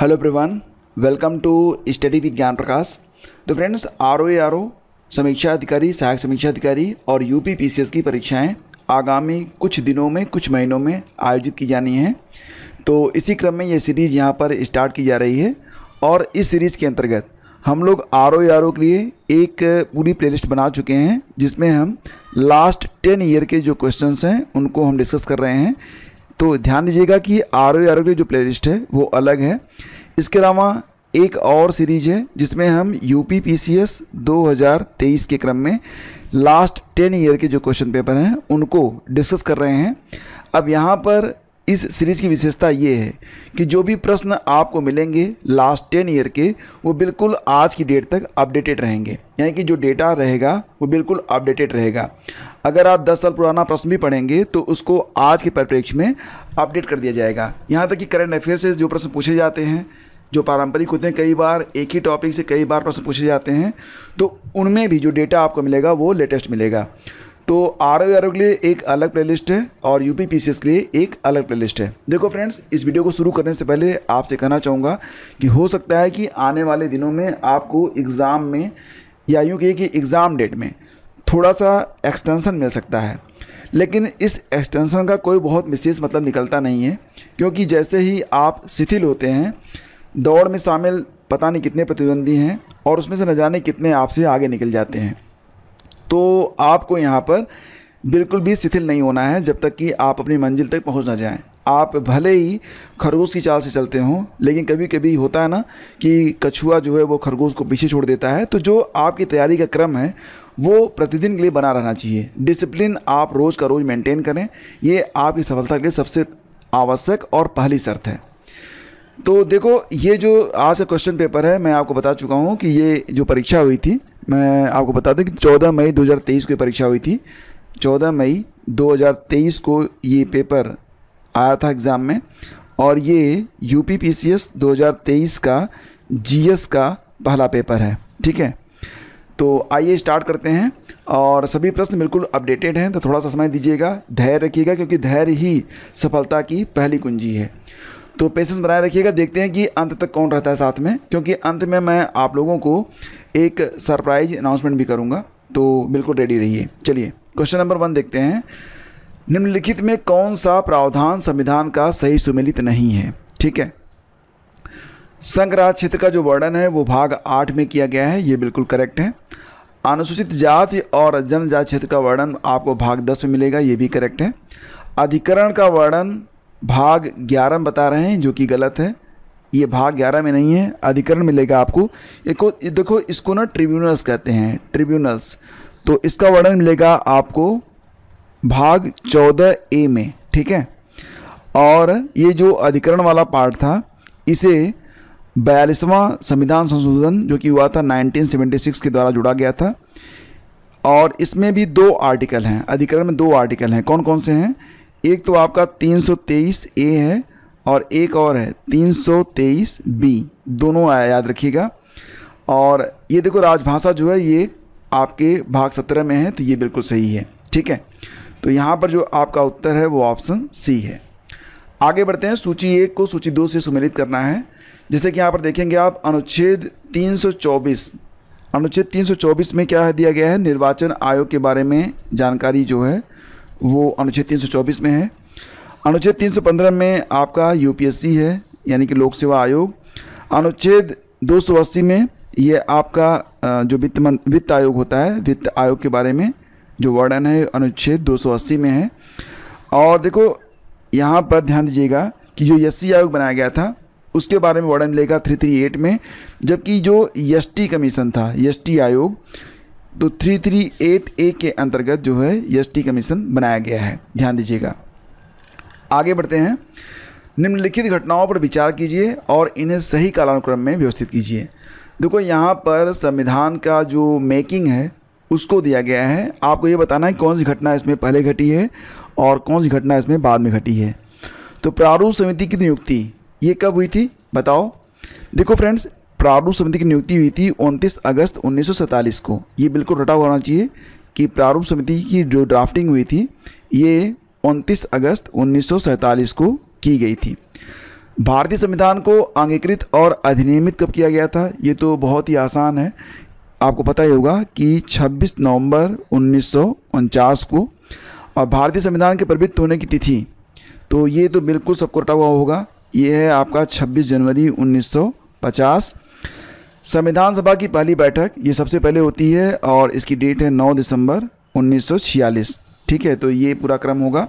hello everyone welcome to study with Gyan Prakash तो friends R O R O समीक्षा अधिकारी सहायक समीक्षा अधिकारी और U P P C S की परीक्षाएँ आगामी कुछ दिनों में कुछ महीनों में आयोजित की जानी हैं तो इसी क्रम में ये सीरीज़ यहाँ पर स्टार्ट की जा रही है और इस सीरीज़ के अंतर्गत हम लोग आर ओ आर ओ के लिए एक पूरी प्लेलिस्ट बना चुके हैं जिसमें हम लास्ट टेन ईयर के जो क्वेश्चंस हैं उनको हम डिस्कस कर रहे हैं तो ध्यान दीजिएगा कि आर ओ आर ओ की जो प्लेलिस्ट है वो अलग है इसके अलावा एक और सीरीज है जिसमें हम U P P C S दो हज़ार तेईस के क्रम में लास्ट टेन ईयर के जो क्वेश्चन पेपर हैं उनको डिस्कस कर रहे हैं अब यहाँ पर इस सीरीज़ की विशेषता ये है कि जो भी प्रश्न आपको मिलेंगे लास्ट टेन ईयर के वो बिल्कुल आज की डेट तक अपडेटेड रहेंगे यानी कि जो डेटा रहेगा वो बिल्कुल अपडेटेड रहेगा अगर आप 10 साल पुराना प्रश्न भी पढ़ेंगे तो उसको आज के परिप्रेक्ष्य में अपडेट कर दिया जाएगा यहाँ तक कि करंट अफेयर से जो प्रश्न पूछे जाते हैं जो पारंपरिक होते हैं कई बार एक ही टॉपिक से कई बार प्रश्न पूछे जाते हैं तो उनमें भी जो डेटा आपको मिलेगा वो लेटेस्ट मिलेगा तो आर ओ आर के लिए एक अलग प्लेलिस्ट है और यू पी के लिए एक अलग प्लेलिस्ट है देखो फ्रेंड्स इस वीडियो को शुरू करने से पहले आपसे कहना चाहूँगा कि हो सकता है कि आने वाले दिनों में आपको एग्ज़ाम में या यूँ कहिए कि एग्ज़ाम डेट में थोड़ा सा एक्सटेंसन मिल सकता है लेकिन इस एक्सटेंसन का कोई बहुत विशेष मतलब निकलता नहीं है क्योंकि जैसे ही आप शिथिल होते हैं दौड़ में शामिल पता नहीं कितने प्रतिद्वंदी हैं और उसमें से न जाने कितने आपसे आगे निकल जाते हैं तो आपको यहाँ पर बिल्कुल भी शिथिल नहीं होना है जब तक कि आप अपनी मंजिल तक पहुँच ना जाएँ आप भले ही खरगोश की चाल से चलते हों लेकिन कभी कभी होता है ना कि कछुआ जो है वो खरगोश को पीछे छोड़ देता है तो जो आपकी तैयारी का क्रम है वो प्रतिदिन के लिए बना रहना चाहिए डिसिप्लिन आप रोज़ का रोज़ मेंटेन करें ये आपकी सफलता के लिए सबसे आवश्यक और पहली शर्त है तो देखो ये जो आज का क्वेश्चन पेपर है मैं आपको बता चुका हूँ कि ये जो परीक्षा हुई थी मैं आपको बता दूं कि 14 मई 2023 को परीक्षा हुई थी 14 मई 2023 को ये पेपर आया था एग्ज़ाम में और ये U P P C S दो का जी का पहला पेपर है ठीक है तो आइए स्टार्ट करते हैं और सभी प्रश्न बिल्कुल अपडेटेड हैं तो थोड़ा सा समय दीजिएगा धैर्य रखिएगा क्योंकि धैर्य ही सफलता की पहली कुंजी है तो पेशेंस बनाए रखिएगा देखते हैं कि अंत तक कौन रहता है साथ में क्योंकि अंत में मैं आप लोगों को एक सरप्राइज अनाउंसमेंट भी करूँगा तो बिल्कुल रेडी रहिए चलिए क्वेश्चन नंबर वन देखते हैं निम्नलिखित में कौन सा प्रावधान संविधान का सही सुमिलित नहीं है ठीक है संघ राज क्षेत्र का जो वर्णन है वो भाग आठ में किया गया है ये बिल्कुल करेक्ट है अनुसूचित जाति और जनजाति क्षेत्र का वर्णन आपको भाग दस में मिलेगा ये भी करेक्ट है अधिकरण का वर्णन भाग ग्यारह बता रहे हैं जो कि गलत है ये भाग ग्यारह में नहीं है अधिकरण मिलेगा आपको देखो देखो इसको ना ट्रिब्यूनल्स कहते हैं ट्रिब्यूनल्स तो इसका वर्णन मिलेगा आपको भाग चौदह ए में ठीक है और ये जो अधिकरण वाला पार्ट था इसे बयालीसवां संविधान संशोधन जो कि हुआ था 1976 के द्वारा जुड़ा गया था और इसमें भी दो आर्टिकल हैं अधिकरण में दो आर्टिकल हैं कौन कौन से हैं एक तो आपका तीन ए है और एक और है तीन सौ तेईस बी दोनों आया याद रखिएगा और ये देखो राजभाषा जो है ये आपके भाग सत्रह में है तो ये बिल्कुल सही है ठीक है तो यहाँ पर जो आपका उत्तर है वो ऑप्शन सी है आगे बढ़ते हैं सूची एक को सूची दो से सुमेलित करना है जैसे कि यहाँ पर देखेंगे आप अनुच्छेद 324 अनुच्छेद 324 में क्या है दिया गया है निर्वाचन आयोग के बारे में जानकारी जो है वो अनुच्छेद 324 में है अनुच्छेद 315 में आपका यूपीएससी है यानी कि लोक सेवा आयोग अनुच्छेद दो में ये आपका जो वित्त वित्त आयोग होता है वित्त आयोग के बारे में जो वर्णन है अनुच्छेद 280 में है और देखो यहाँ पर ध्यान दीजिएगा कि जो एस आयोग बनाया गया था उसके बारे में वर्णन मिलेगा 338 में जबकि जो एस कमीशन था एस आयोग तो 338 ए के अंतर्गत जो है एस कमीशन बनाया गया है ध्यान दीजिएगा आगे बढ़ते हैं निम्नलिखित घटनाओं पर विचार कीजिए और इन्हें सही कालानुक्रम में व्यवस्थित कीजिए देखो यहाँ पर संविधान का जो मेकिंग है उसको दिया गया है आपको ये बताना है कौन सी घटना इसमें पहले घटी है और कौन सी घटना इसमें बाद में घटी है तो प्रारूप समिति की नियुक्ति ये कब हुई थी बताओ देखो फ्रेंड्स प्रारूप समिति की नियुक्ति हुई थी उनतीस अगस्त उन्नीस को ये बिल्कुल रटा होना चाहिए कि प्रारूप समिति की जो ड्राफ्टिंग हुई थी ये 29 अगस्त उन्नीस को की गई थी भारतीय संविधान को अंगीकृत और अधिनियमित कब किया गया था ये तो बहुत ही आसान है आपको पता ही होगा कि 26 नवंबर उन्नीस को और भारतीय संविधान के प्रवृत्त होने की तिथि तो ये तो बिल्कुल सबको रटा हुआ होगा ये है आपका 26 जनवरी 1950 संविधान सभा की पहली बैठक ये सबसे पहले होती है और इसकी डेट है 9 दिसंबर 1946 ठीक है तो ये पूरा क्रम होगा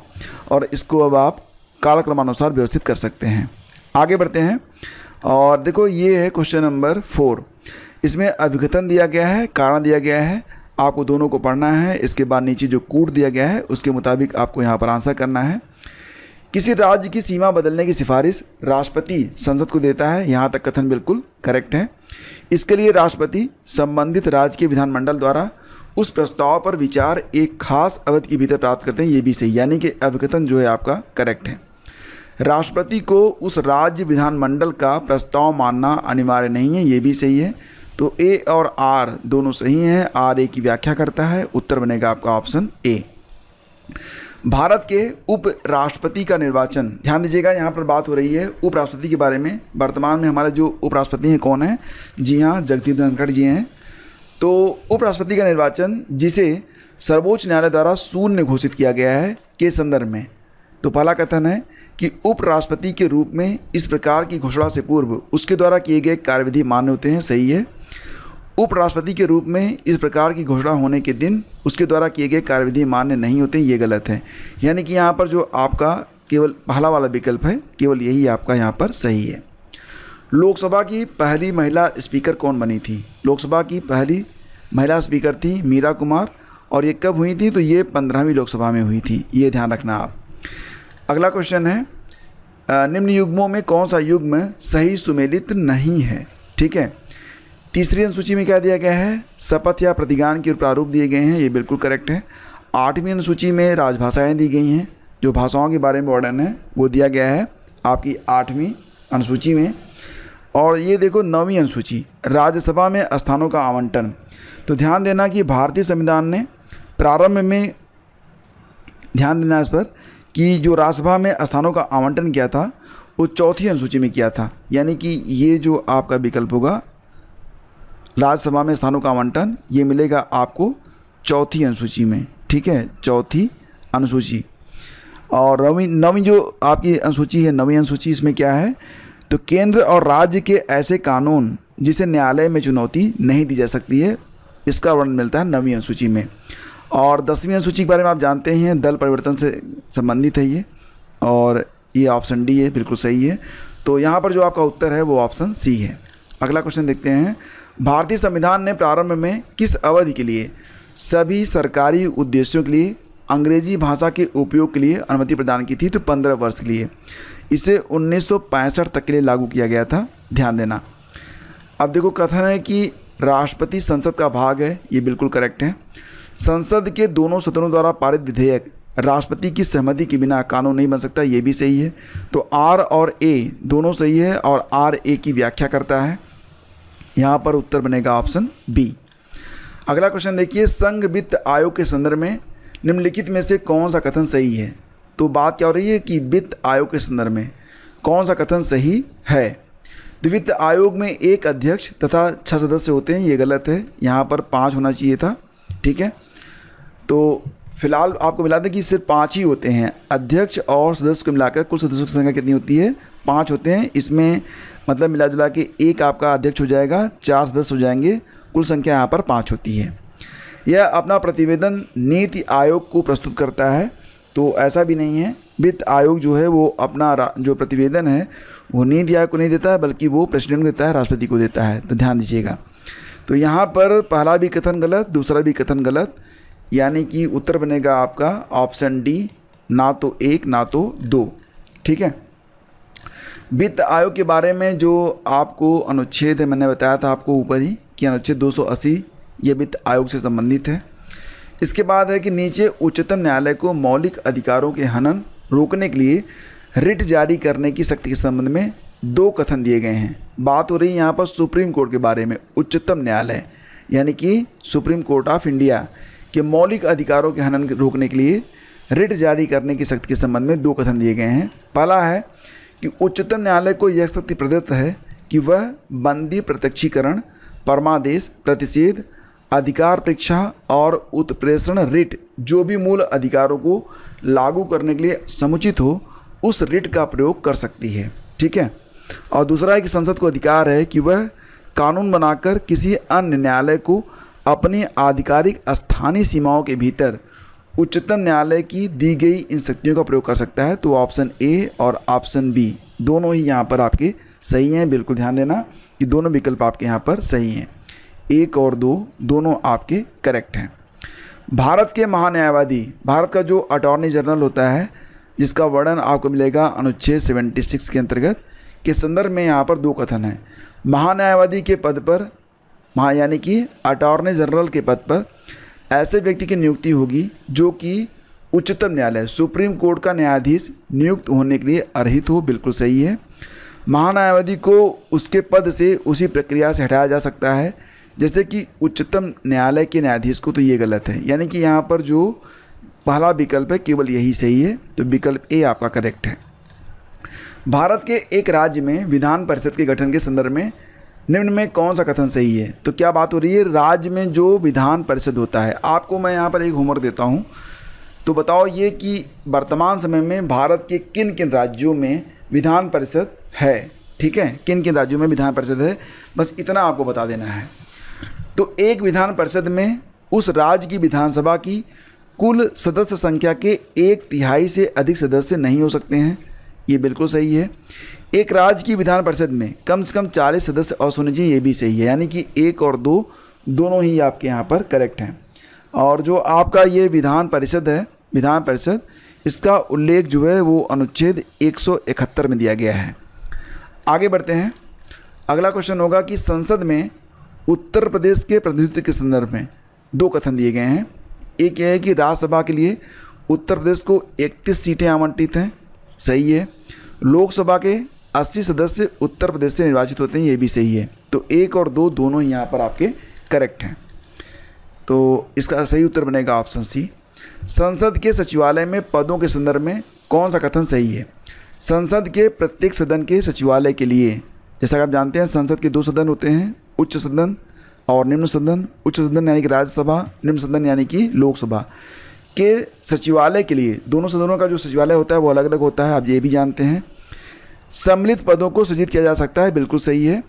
और इसको अब आप कालक्रमानुसार व्यवस्थित कर सकते हैं आगे बढ़ते हैं और देखो ये है क्वेश्चन नंबर फोर इसमें अभिघतन दिया गया है कारण दिया गया है आपको दोनों को पढ़ना है इसके बाद नीचे जो कूट दिया गया है उसके मुताबिक आपको यहाँ पर आंसर करना है किसी राज्य की सीमा बदलने की सिफारिश राष्ट्रपति संसद को देता है यहाँ तक कथन बिल्कुल करेक्ट है इसके लिए राष्ट्रपति संबंधित राज्य के विधानमंडल द्वारा उस प्रस्ताव पर विचार एक खास अवधि के भीतर प्राप्त करते हैं ये भी सही यानी कि अवकथन जो है आपका करेक्ट है राष्ट्रपति को उस राज्य विधानमंडल का प्रस्ताव मानना अनिवार्य नहीं है ये भी सही है तो ए और आर दोनों सही हैं आर ए की व्याख्या करता है उत्तर बनेगा आपका ऑप्शन ए भारत के उपराष्ट्रपति का निर्वाचन ध्यान दीजिएगा यहाँ पर बात हो रही है उपराष्ट्रपति के बारे में वर्तमान में हमारे जो उपराष्ट्रपति हैं कौन हैं जी हाँ जगदीप धनखड़ जी हैं तो उपराष्ट्रपति का निर्वाचन जिसे सर्वोच्च न्यायालय द्वारा शून्य घोषित किया गया है के संदर्भ में तो पहला कथन है कि उपराष्ट्रपति के रूप में इस प्रकार की घोषणा से पूर्व उसके द्वारा किए गए कार्यविधि मान्य होते हैं सही है उपराष्ट्रपति के रूप में इस प्रकार की घोषणा होने के दिन उसके द्वारा किए गए कार्यविधि मान्य नहीं होते ये गलत है यानी कि यहाँ पर जो आपका केवल पहला वाला विकल्प है केवल यही आपका यहाँ पर सही है लोकसभा की पहली महिला स्पीकर कौन बनी थी लोकसभा की पहली महिला स्पीकर थी मीरा कुमार और ये कब हुई थी तो ये पंद्रहवीं लोकसभा में हुई थी ये ध्यान रखना आप अगला क्वेश्चन है निम्न युग्मों में कौन सा युग्म सही सुमेलित नहीं है ठीक है तीसरी अनुसूची में क्या दिया गया है शपथ या प्रतिगान के प्रारूप दिए गए हैं ये बिल्कुल करेक्ट है आठवीं अनुसूची में राजभाषाएँ दी गई हैं जो भाषाओं के बारे में वर्णन है वो दिया गया है आपकी आठवीं अनुसूची में और ये देखो नौवीं अनुसूची राज्यसभा में स्थानों का आवंटन तो ध्यान देना कि भारतीय संविधान ने प्रारंभ में ध्यान देना इस पर कि जो राज्यसभा में स्थानों का आवंटन किया था वो चौथी अनुसूची में किया था यानी कि ये जो आपका विकल्प होगा राज्यसभा में स्थानों का आवंटन ये मिलेगा आपको चौथी अनुसूची में ठीक है चौथी अनुसूची और नवी नवी जो आपकी अनुसूची है नवी अनुसूची इसमें क्या है तो केंद्र और राज्य के ऐसे कानून जिसे न्यायालय में चुनौती नहीं दी जा सकती है इसका वर्णन मिलता है नवीं अनुसूची में और दसवीं अनुसूची के बारे में आप जानते हैं दल परिवर्तन से संबंधित है ये और ये ऑप्शन डी है बिल्कुल सही है तो यहाँ पर जो आपका उत्तर है वो ऑप्शन सी है अगला क्वेश्चन देखते हैं भारतीय संविधान ने प्रारंभ में किस अवधि के लिए सभी सरकारी उद्देश्यों के लिए अंग्रेजी भाषा के उपयोग के लिए अनुमति प्रदान की थी तो पंद्रह वर्ष के लिए इसे उन्नीस तक के लिए लागू किया गया था ध्यान देना अब देखो कथन है कि राष्ट्रपति संसद का भाग है ये बिल्कुल करेक्ट है संसद के दोनों सदनों द्वारा पारित विधेयक राष्ट्रपति की सहमति के बिना कानून नहीं बन सकता ये भी सही है तो आर और ए दोनों सही है और आर ए की व्याख्या करता है यहाँ पर उत्तर बनेगा ऑप्शन बी अगला क्वेश्चन देखिए संघ वित्त आयोग के संदर्भ में निम्नलिखित में से कौन सा कथन सही है तो बात क्या हो रही है कि वित्त आयोग के संदर्भ में कौन सा कथन सही है तो वित्त आयोग में एक अध्यक्ष तथा छः सदस्य होते हैं ये गलत है यहाँ पर पाँच होना चाहिए था ठीक है तो फिलहाल आपको मिला दें कि सिर्फ पाँच ही होते हैं अध्यक्ष और सदस्य को मिलाकर कुल सदस्यों की संख्या कितनी होती है पाँच होते हैं इसमें मतलब मिला जुला के एक आपका अध्यक्ष हो जाएगा चार सदस्य हो जाएंगे कुल संख्या यहाँ पर पाँच होती है यह अपना प्रतिवेदन नीति आयोग को प्रस्तुत करता है तो ऐसा भी नहीं है वित्त आयोग जो है वो अपना जो प्रतिवेदन है वो नीति आयोग को नहीं देता है बल्कि वो प्रेसिडेंट को देता है राष्ट्रपति को देता है तो ध्यान दीजिएगा तो यहाँ पर पहला भी कथन गलत दूसरा भी कथन गलत यानी कि उत्तर बनेगा आपका ऑप्शन डी ना तो एक ना तो दो ठीक है वित्त आयोग के बारे में जो आपको अनुच्छेद है मैंने बताया था आपको ऊपर ही कि अनुच्छेद 280 ये वित्त आयोग से संबंधित है इसके बाद है कि नीचे उच्चतम न्यायालय को मौलिक अधिकारों के हनन रोकने के लिए रिट जारी करने की शक्ति के संबंध में दो कथन दिए गए हैं बात हो रही है यहाँ पर सुप्रीम कोर्ट के बारे में उच्चतम न्यायालय यानी कि सुप्रीम कोर्ट ऑफ इंडिया के मौलिक अधिकारों के हनन रोकने के लिए रिट जारी करने की शक्ति के संबंध में दो कथन दिए गए हैं पहला है कि उच्चतम न्यायालय को यह शक्ति प्रदत्त है कि वह बंदी प्रत्यक्षीकरण परमादेश प्रतिषेध अधिकार परीक्षा और उत्प्रेषण रिट जो भी मूल अधिकारों को लागू करने के लिए समुचित हो उस रिट का प्रयोग कर सकती है ठीक है और दूसरा है कि संसद को अधिकार है कि वह कानून बनाकर किसी अन्य न्यायालय को अपनी आधिकारिक स्थानीय सीमाओं के भीतर उच्चतम न्यायालय की दी गई इन शक्तियों का प्रयोग कर सकता है तो ऑप्शन ए और ऑप्शन बी दोनों ही यहाँ पर आपके सही हैं बिल्कुल ध्यान देना कि दोनों विकल्प आपके यहाँ पर सही हैं एक और दो दोनों आपके करेक्ट हैं भारत के महान्यायवादी भारत का जो अटॉर्नी जनरल होता है जिसका वर्णन आपको मिलेगा अनुच्छेद 76 के अंतर्गत के संदर्भ में यहाँ पर दो कथन हैं महान्यायवादी के पद पर महा यानी कि अटॉर्नी जनरल के पद पर ऐसे व्यक्ति की नियुक्ति होगी जो कि उच्चतम न्यायालय सुप्रीम कोर्ट का न्यायाधीश नियुक्त होने के लिए अर्हित हो बिल्कुल सही है महान्यायवादी को उसके पद से उसी प्रक्रिया से हटाया जा सकता है जैसे कि उच्चतम न्यायालय के न्यायाधीश को तो ये गलत है यानी कि यहाँ पर जो पहला विकल्प है केवल यही सही है तो विकल्प ए आपका करेक्ट है भारत के एक राज्य में विधान परिषद के गठन के संदर्भ में निम्न में कौन सा कथन सही है तो क्या बात हो रही है राज्य में जो विधान परिषद होता है आपको मैं यहाँ पर एक होमवर्क देता हूँ तो बताओ ये कि वर्तमान समय में भारत के किन किन राज्यों में विधान परिषद है ठीक है किन किन राज्यों में विधान परिषद है बस इतना आपको बता देना है तो एक विधान परिषद में उस राज्य की विधानसभा की कुल सदस्य संख्या के एक तिहाई से अधिक सदस्य नहीं हो सकते हैं ये बिल्कुल सही है एक राज्य की विधान परिषद में कम से कम चालीस सदस्य और होने ये भी सही है यानी कि एक और दो दोनों ही आपके यहाँ पर करेक्ट हैं और जो आपका ये विधान परिषद है विधान परिषद इसका उल्लेख जो है वो अनुच्छेद एक में दिया गया है आगे बढ़ते हैं अगला क्वेश्चन होगा कि संसद में उत्तर प्रदेश के प्रतिनिधित्व के संदर्भ में दो कथन दिए गए हैं एक यह है कि राज्यसभा के लिए उत्तर प्रदेश को इकतीस सीटें आवंटित हैं सही है लोकसभा के 80 सदस्य उत्तर प्रदेश से निर्वाचित होते हैं ये भी सही है तो एक और दो दोनों ही यहाँ पर आपके करेक्ट हैं तो इसका सही उत्तर बनेगा ऑप्शन सी संसद के सचिवालय में पदों के संदर्भ में कौन सा कथन सही है संसद के प्रत्येक सदन के सचिवालय के लिए जैसा कि आप जानते हैं संसद के दो सदन होते हैं उच्च सदन और निम्न सदन उच्च सदन यानी कि राज्यसभा निम्न सदन यानी कि लोकसभा के सचिवालय के लिए दोनों सदनों का जो सचिवालय होता है वो अलग अलग होता है आप ये भी जानते हैं सम्मिलित पदों को सृजित किया जा सकता है बिल्कुल सही है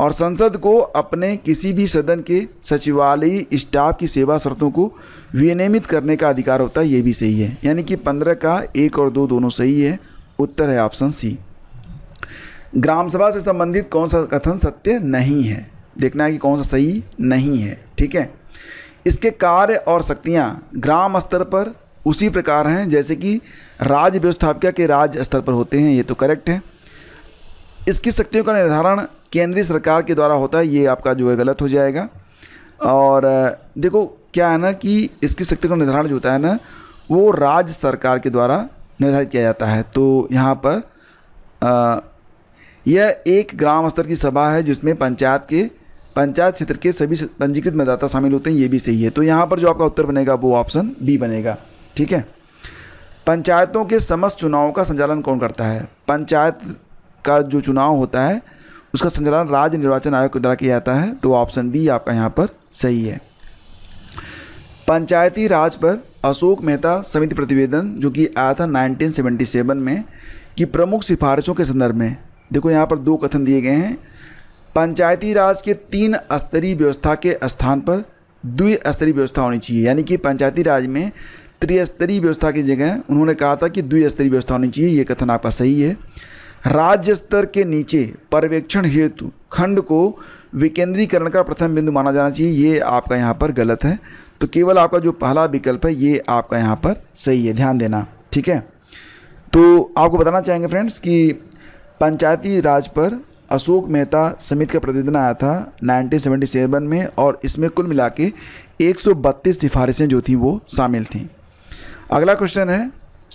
और संसद को अपने किसी भी सदन के सचिवालयी स्टाफ की सेवा शर्तों को विनियमित करने का अधिकार होता है ये भी सही है यानी कि पंद्रह का एक और दो दोनों सही है उत्तर है ऑप्शन सी ग्राम सभा से संबंधित कौन सा कथन सत्य नहीं है देखना है कि कौन सा सही नहीं है ठीक है इसके कार्य और शक्तियाँ ग्राम स्तर पर उसी प्रकार हैं जैसे कि राज्य व्यवस्थापिका के राज्य स्तर पर होते हैं ये तो करेक्ट है इसकी शक्तियों का निर्धारण केंद्रीय सरकार के द्वारा होता है ये आपका जो है गलत हो जाएगा और देखो क्या है ना कि इसकी शक्ति का निर्धारण जो होता है ना वो राज्य सरकार के द्वारा निर्धारित किया जाता है तो यहाँ पर आ, यह एक ग्राम स्तर की सभा है जिसमें पंचायत के पंचायत क्षेत्र के सभी पंजीकृत मतदाता शामिल होते हैं ये भी सही है तो यहाँ पर जो आपका उत्तर बनेगा वो ऑप्शन बी बनेगा ठीक है पंचायतों के समस्त चुनावों का संचालन कौन करता है पंचायत का जो चुनाव होता है उसका संचालन राज्य निर्वाचन आयोग के द्वारा किया जाता है तो ऑप्शन बी आपका यहाँ पर सही है पंचायती राज पर अशोक मेहता समिति प्रतिवेदन जो कि आया था 1977 में कि प्रमुख सिफारिशों के संदर्भ में देखो यहाँ पर दो कथन दिए गए हैं पंचायती राज के तीन स्तरीय व्यवस्था के स्थान पर द्विस्तरीय व्यवस्था होनी चाहिए यानी कि पंचायती राज में त्रिस्तरीय व्यवस्था की जगह उन्होंने कहा था कि द्विस्तरीय व्यवस्था होनी चाहिए ये कथन आपका सही है राज्य स्तर के नीचे पर्यवेक्षण हेतु खंड को विकेंद्रीकरण का प्रथम बिंदु माना जाना चाहिए ये आपका यहाँ पर गलत है तो केवल आपका जो पहला विकल्प है ये आपका यहाँ पर सही है ध्यान देना ठीक है तो आपको बताना चाहेंगे फ्रेंड्स कि पंचायती राज पर अशोक मेहता समिति का प्रतिवेदन आया था 1977 में और इसमें कुल मिला के एक सिफारिशें जो थी वो शामिल थीं अगला क्वेश्चन है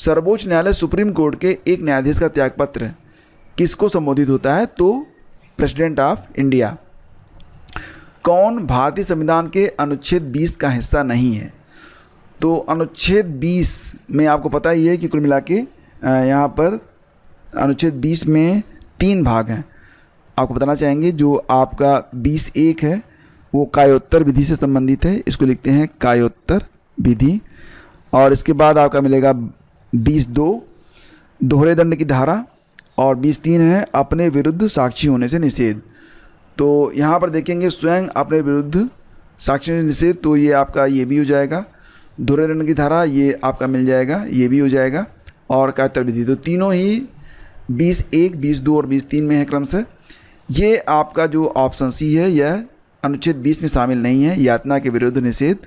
सर्वोच्च न्यायालय सुप्रीम कोर्ट के एक न्यायाधीश का त्यागपत्र किसको संबोधित होता है तो प्रेसिडेंट ऑफ इंडिया कौन भारतीय संविधान के अनुच्छेद 20 का हिस्सा नहीं है तो अनुच्छेद 20 में आपको पता ही है कि कुल मिला के यहाँ पर अनुच्छेद 20 में तीन भाग हैं आपको बताना चाहेंगे जो आपका बीस एक है वो कायोत्तर विधि से संबंधित है इसको लिखते हैं कायोत्तर विधि और इसके बाद आपका मिलेगा बीस दो दोहरे दंड की धारा और बीस तीन है अपने विरुद्ध साक्षी होने से निषेध तो यहाँ पर देखेंगे स्वयं अपने विरुद्ध साक्षी होने से निषेध तो ये आपका ये भी हो जाएगा दोहरे दंड की धारा ये आपका मिल जाएगा ये भी हो जाएगा और कायोत्तर विधि तो तीनों ही बीस एक बीस दो और बीस तीन में है क्रम से ये आपका जो ऑप्शन सी है यह अनुच्छेद 20 में शामिल नहीं है यातना के विरुद्ध निषेध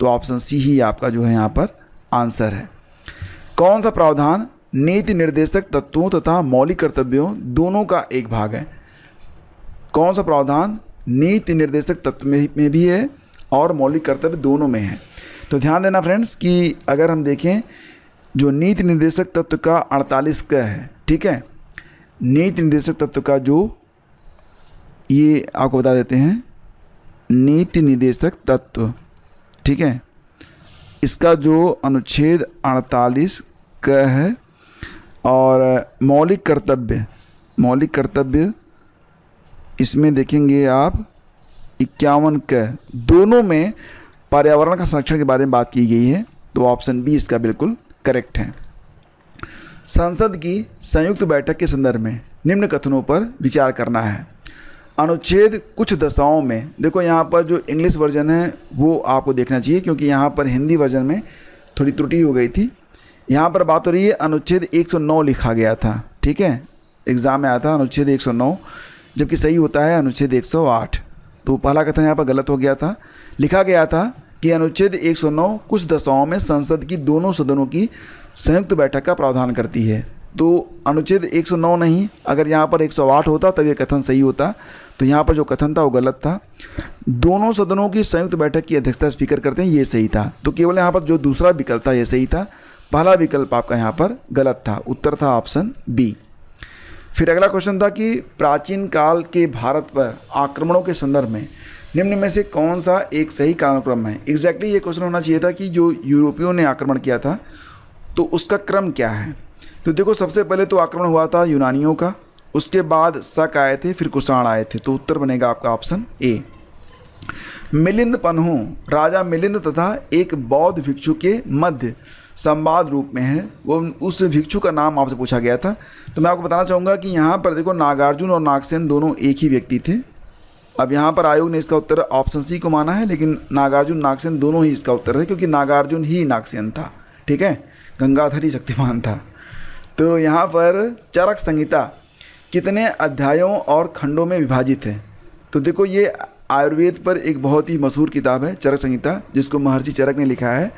तो ऑप्शन सी ही आपका जो है यहाँ पर आंसर है कौन सा प्रावधान नीति निर्देशक तत्वों तथा मौलिक कर्तव्यों दोनों का एक भाग है कौन सा प्रावधान नीति निर्देशक तत्व में भी है और मौलिक कर्तव्य दोनों में है तो ध्यान देना फ्रेंड्स कि अगर हम देखें जो नीति निर्देशक तत्व का अड़तालीस का है ठीक है नीति निर्देशक तत्व का जो ये आपको बता देते हैं नीति निदेशक तत्व ठीक है इसका जो अनुच्छेद 48 क है और मौलिक कर्तव्य मौलिक कर्तव्य इसमें देखेंगे आप इक्यावन क दोनों में पर्यावरण का संरक्षण के बारे में बात की गई है तो ऑप्शन बी इसका बिल्कुल करेक्ट है संसद की संयुक्त बैठक के संदर्भ में निम्न कथनों पर विचार करना है अनुच्छेद कुछ दस्ताओं में देखो यहाँ पर जो इंग्लिश वर्जन है वो आपको देखना चाहिए क्योंकि यहाँ पर हिंदी वर्जन में थोड़ी त्रुटि हो गई थी यहाँ पर बात हो रही है अनुच्छेद 109 लिखा गया था ठीक है एग्ज़ाम में आया था अनुच्छेद 109 जबकि सही होता है अनुच्छेद 108 तो पहला कथन यहाँ पर गलत हो गया था लिखा गया था कि अनुच्छेद 109 कुछ दस्ताओं में संसद की दोनों सदनों की संयुक्त बैठक का प्रावधान करती है तो अनुच्छेद 109 नहीं अगर यहाँ पर 108 होता तब ये कथन सही होता तो यहाँ पर जो कथन था वो गलत था दोनों सदनों की संयुक्त बैठक की अध्यक्षता स्पीकर करते हैं ये सही था तो केवल यहाँ पर जो दूसरा विकल्प था ये सही था पहला विकल्प आपका यहाँ पर गलत था उत्तर था ऑप्शन बी फिर अगला क्वेश्चन था कि प्राचीन काल के भारत पर आक्रमणों के संदर्भ में निम्न में से कौन सा एक सही कालक्रम है एग्जैक्टली exactly ये क्वेश्चन होना चाहिए था कि जो यूरोपियों ने आक्रमण किया था तो उसका क्रम क्या है तो देखो सबसे पहले तो आक्रमण हुआ था यूनानियों का उसके बाद शक आए थे फिर कुषाण आए थे तो उत्तर बनेगा आपका ऑप्शन ए मिलिंद पन्हू राजा मिलिंद तथा एक बौद्ध भिक्षु के मध्य संवाद रूप में है वो उस भिक्षु का नाम आपसे पूछा गया था तो मैं आपको बताना चाहूँगा कि यहाँ पर देखो नागार्जुन और नागसेन दोनों एक ही व्यक्ति थे अब यहाँ पर आयोग ने इसका उत्तर ऑप्शन सी को माना है लेकिन नागार्जुन नागसेन दोनों ही इसका उत्तर है क्योंकि नागार्जुन ही नागसेन था ठीक है गंगाधर ही शक्तिमान था तो यहाँ पर चरक संहिता कितने अध्यायों और खंडों में विभाजित है तो देखो ये आयुर्वेद पर एक बहुत ही मशहूर किताब है चरक संहिता जिसको महर्षि चरक ने लिखा है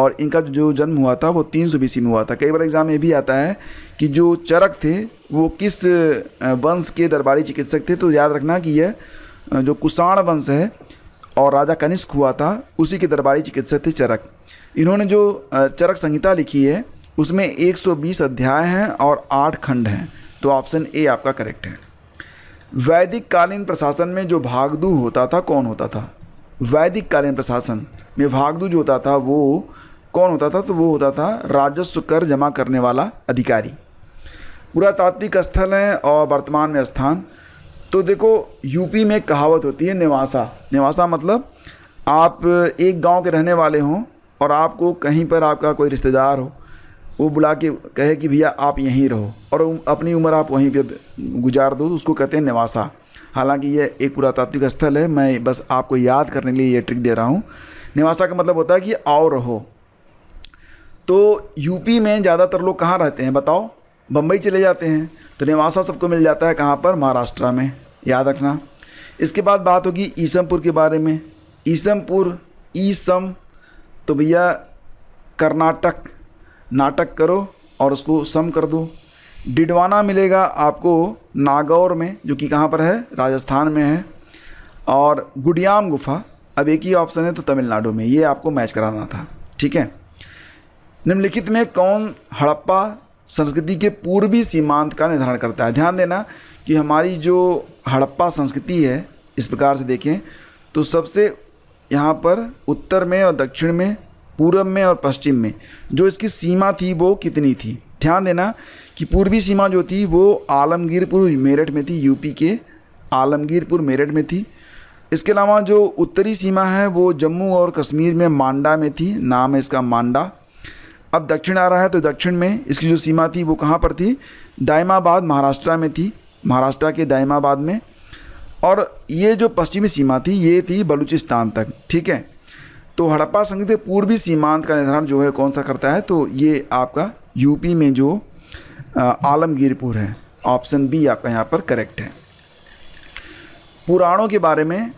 और इनका जो जन्म हुआ था वो तीन सौ बीसी में हुआ था कई बार एग्ज़ाम में भी आता है कि जो चरक थे वो किस वंश के दरबारी चिकित्सक थे तो याद रखना कि यह जो कुषाण वंश है और राजा कनिष्क हुआ था उसी के दरबारी चिकित्सक थे चरक इन्होंने जो चरक संहिता लिखी है उसमें 120 अध्याय हैं और आठ खंड हैं तो ऑप्शन ए आपका करेक्ट है वैदिक कालीन प्रशासन में जो भागदू होता था कौन होता था वैदिक कालीन प्रशासन में भागदू जो होता था वो कौन होता था तो वो होता था राजस्व कर जमा करने वाला अधिकारी पुरातात्विक स्थल है और वर्तमान में स्थान तो देखो यूपी में कहावत होती है निवासा निवासा मतलब आप एक गांव के रहने वाले हों और आपको कहीं पर आपका कोई रिश्तेदार हो वो बुला के कहे कि भैया आप यहीं रहो और अपनी उम्र आप वहीं पे गुजार दो उसको कहते हैं निवासा हालांकि ये एक पुरातात्विक स्थल है मैं बस आपको याद करने के लिए ये ट्रिक दे रहा हूँ निवासा का मतलब होता है कि आओ रहो तो यूपी में ज़्यादातर लोग कहाँ रहते हैं बताओ बम्बई चले जाते हैं तो निवासा सबको मिल जाता है कहाँ पर महाराष्ट्र में याद रखना इसके बाद बात होगी ईसमपुर के बारे में ईसमपुर ईसम तो भैया कर्नाटक नाटक करो और उसको सम कर दो डिडवाना मिलेगा आपको नागौर में जो कि कहाँ पर है राजस्थान में है और गुडियाम गुफा अब एक ही ऑप्शन है तो तमिलनाडु में ये आपको मैच कराना था ठीक है निम्नलिखित में कौन हड़प्पा संस्कृति के पूर्वी सीमांत का निर्धारण करता है ध्यान देना कि हमारी जो हड़प्पा संस्कृति है इस प्रकार से देखें तो सबसे यहाँ पर उत्तर में और दक्षिण में पूर्व में और पश्चिम में जो इसकी सीमा थी वो कितनी थी ध्यान देना कि पूर्वी सीमा जो थी वो आलमगीरपुर मेरठ में थी यूपी के आलमगीरपुर मेरठ में थी इसके अलावा जो उत्तरी सीमा है वो जम्मू और कश्मीर में मांडा में थी नाम है इसका मांडा अब दक्षिण आ रहा है तो दक्षिण में इसकी जो सीमा थी वो कहाँ पर थी दायमाबाद महाराष्ट्र में थी महाराष्ट्र के दायमाबाद में और ये जो पश्चिमी सीमा थी ये थी बलूचिस्तान तक ठीक है तो हड़प्पा संगीत के पूर्वी सीमांत का निर्धारण जो है कौन सा करता है तो ये आपका यूपी में जो आलमगीरपुर है ऑप्शन बी आपका यहाँ पर करेक्ट है पुराणों के बारे में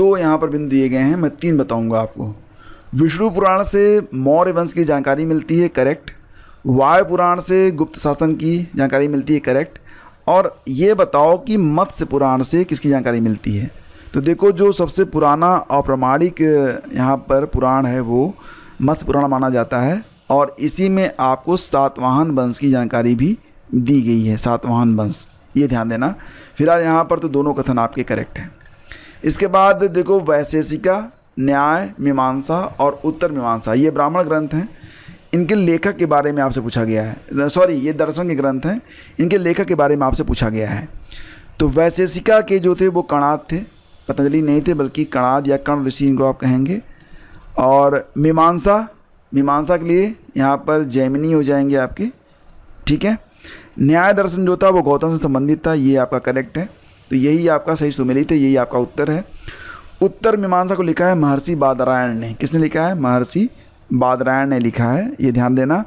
दो यहाँ पर बिंदु दिए गए हैं मैं तीन बताऊँगा आपको विष्णु पुराण से मौर्य वंश की जानकारी मिलती है करेक्ट वायु पुराण से गुप्त शासन की जानकारी मिलती है करेक्ट और ये बताओ कि मत्स्य पुराण से किसकी जानकारी मिलती है तो देखो जो सबसे पुराना और प्रमाणिक यहाँ पर पुराण है वो मत्स्य पुराण माना जाता है और इसी में आपको सातवाहन वंश की जानकारी भी दी गई है सातवाहन वंश ये ध्यान देना फिलहाल यहाँ पर तो दोनों कथन आपके करेक्ट हैं इसके बाद देखो वैशेषिका न्याय मीमांसा और उत्तर मीमांसा ये ब्राह्मण ग्रंथ हैं इनके लेखक के बारे में आपसे पूछा गया है सॉरी ये दर्शन के ग्रंथ हैं इनके लेखक के बारे में आपसे पूछा गया है तो वैशेषिका के जो थे वो कणाद थे पतंजलि नहीं थे बल्कि कणाद या कर्ण ऋषि इनको आप कहेंगे और मीमांसा मीमांसा के लिए यहाँ पर जैमिनी हो जाएंगे आपके ठीक है न्याय दर्शन जो था वो गौतम से संबंधित था ये आपका करेक्ट है तो यही आपका सही सुमिलित है यही आपका उत्तर है उत्तर मीमांसा को लिखा है महर्षि बादरायण ने किसने लिखा है महर्षि बादरायण ने लिखा है ये ध्यान देना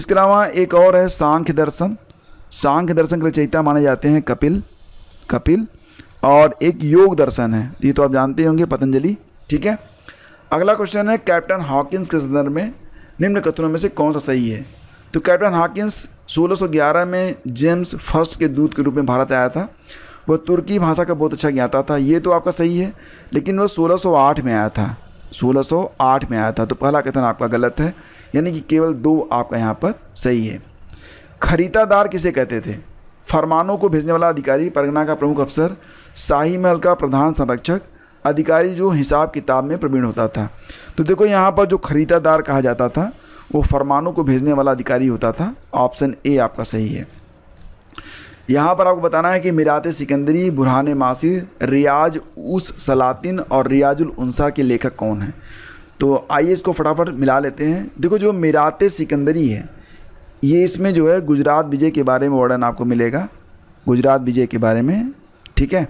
इसके अलावा एक और है सांख्य दर्शन सांख्य दर्शन के रचयिता माने जाते हैं कपिल कपिल और एक योग दर्शन है ये तो आप जानते होंगे पतंजलि ठीक है अगला क्वेश्चन है कैप्टन हॉकिंस के संदर्भ में निम्न कथनों में से कौन सा सही है तो कैप्टन हॉकिंस 1611 में जेम्स फर्स्ट के दूत के रूप में भारत आया था वह तुर्की भाषा का बहुत अच्छा ज्ञाता था ये तो आपका सही है लेकिन वह 1608 में आया था 1608 में आया था तो पहला कथन आपका गलत है यानी कि केवल दो आपका यहाँ पर सही है खरीदादार किसे कहते थे फरमानों को भेजने वाला अधिकारी परगना का प्रमुख अफसर शाही महल का प्रधान संरक्षक अधिकारी जो हिसाब किताब में प्रवीण होता था तो देखो यहाँ पर जो खरीदादार कहा जाता था वो फरमानों को भेजने वाला अधिकारी होता था ऑप्शन ए आपका सही है यहाँ पर आपको बताना है कि मिराते सिकंदरी बुरहान मासिर रियाज उस सलातिन और रियाजुल उनसा के लेखक कौन हैं तो आइए इसको फटाफट मिला लेते हैं देखो जो मिराते सिकंदरी है ये इसमें जो है गुजरात विजय के बारे में वर्णन आपको मिलेगा गुजरात विजय के बारे में ठीक है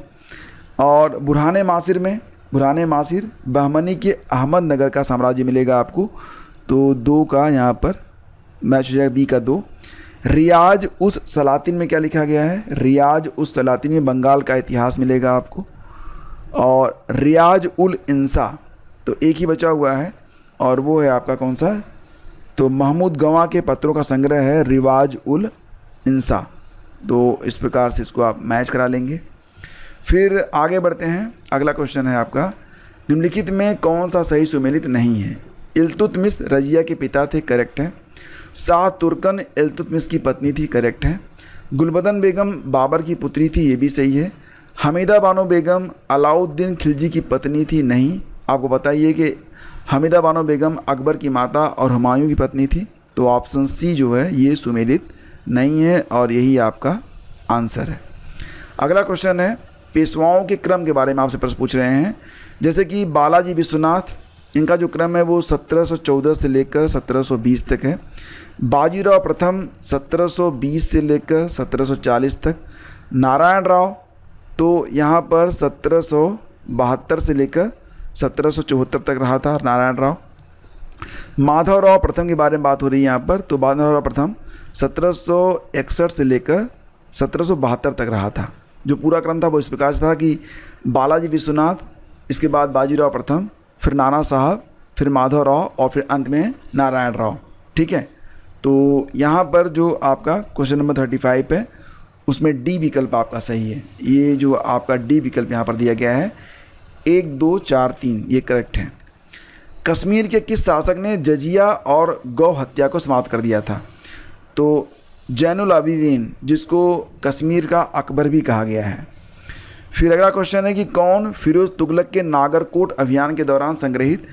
और बुरहान मासिर में बुरहान मासिर बहमनी के अहमदनगर का साम्राज्य मिलेगा आपको तो दो का यहाँ पर मैच हो जाएगा बी का दो रियाज उस सलातिन में क्या लिखा गया है रियाज उस सलातिन में बंगाल का इतिहास मिलेगा आपको और रियाज उल इंसा तो एक ही बचा हुआ है और वो है आपका कौन सा तो महमूद गवा के पत्रों का संग्रह है रिवाज उल इंसा तो इस प्रकार से इसको आप मैच करा लेंगे फिर आगे बढ़ते हैं अगला क्वेश्चन है आपका निम्नलिखित में कौन सा सही सुमेलित नहीं है इल्तुतमिस रजिया के पिता थे करेक्ट हैं शाह तुर्कन इल्तुतमिस की पत्नी थी करेक्ट है गुलबदन बेगम बाबर की पुत्री थी ये भी सही है हमीदा बानो बेगम अलाउद्दीन खिलजी की पत्नी थी नहीं आपको बताइए कि हमीदा बानो बेगम अकबर की माता और हुमायूं की पत्नी थी तो ऑप्शन सी जो है ये सुमेलित नहीं है और यही आपका आंसर है अगला क्वेश्चन है पेशवाओं के क्रम के बारे में आपसे प्रश्न पूछ रहे हैं जैसे कि बालाजी विश्वनाथ इनका जो क्रम है वो 1714 से लेकर 1720 तक है बाजीराव प्रथम 1720 से लेकर 1740 तक नारायण राव तो यहाँ पर सत्रह से लेकर सत्रह तक रहा था नारायण राव माधव राव प्रथम के बारे में बात हो रही है यहाँ पर तो माधव राव प्रथम सत्रह से लेकर सत्रह तक रहा था जो पूरा क्रम था वो इस प्रकार था कि बालाजी विश्वनाथ इसके बाद बाजीराव प्रथम फिर नाना साहब फिर माधव राव और फिर अंत में नारायण राव ठीक है तो यहाँ पर जो आपका क्वेश्चन नंबर थर्टी फाइव है उसमें डी विकल्प आपका सही है ये जो आपका डी विकल्प यहाँ पर दिया गया है एक दो चार तीन ये करेक्ट हैं कश्मीर के किस शासक ने जजिया और गौ हत्या को समाप्त कर दिया था तो जैन आबिदीन जिसको कश्मीर का अकबर भी कहा गया है फिर अगला क्वेश्चन है कि कौन फिरोज़ तुगलक के नागरकोट अभियान के दौरान संग्रहित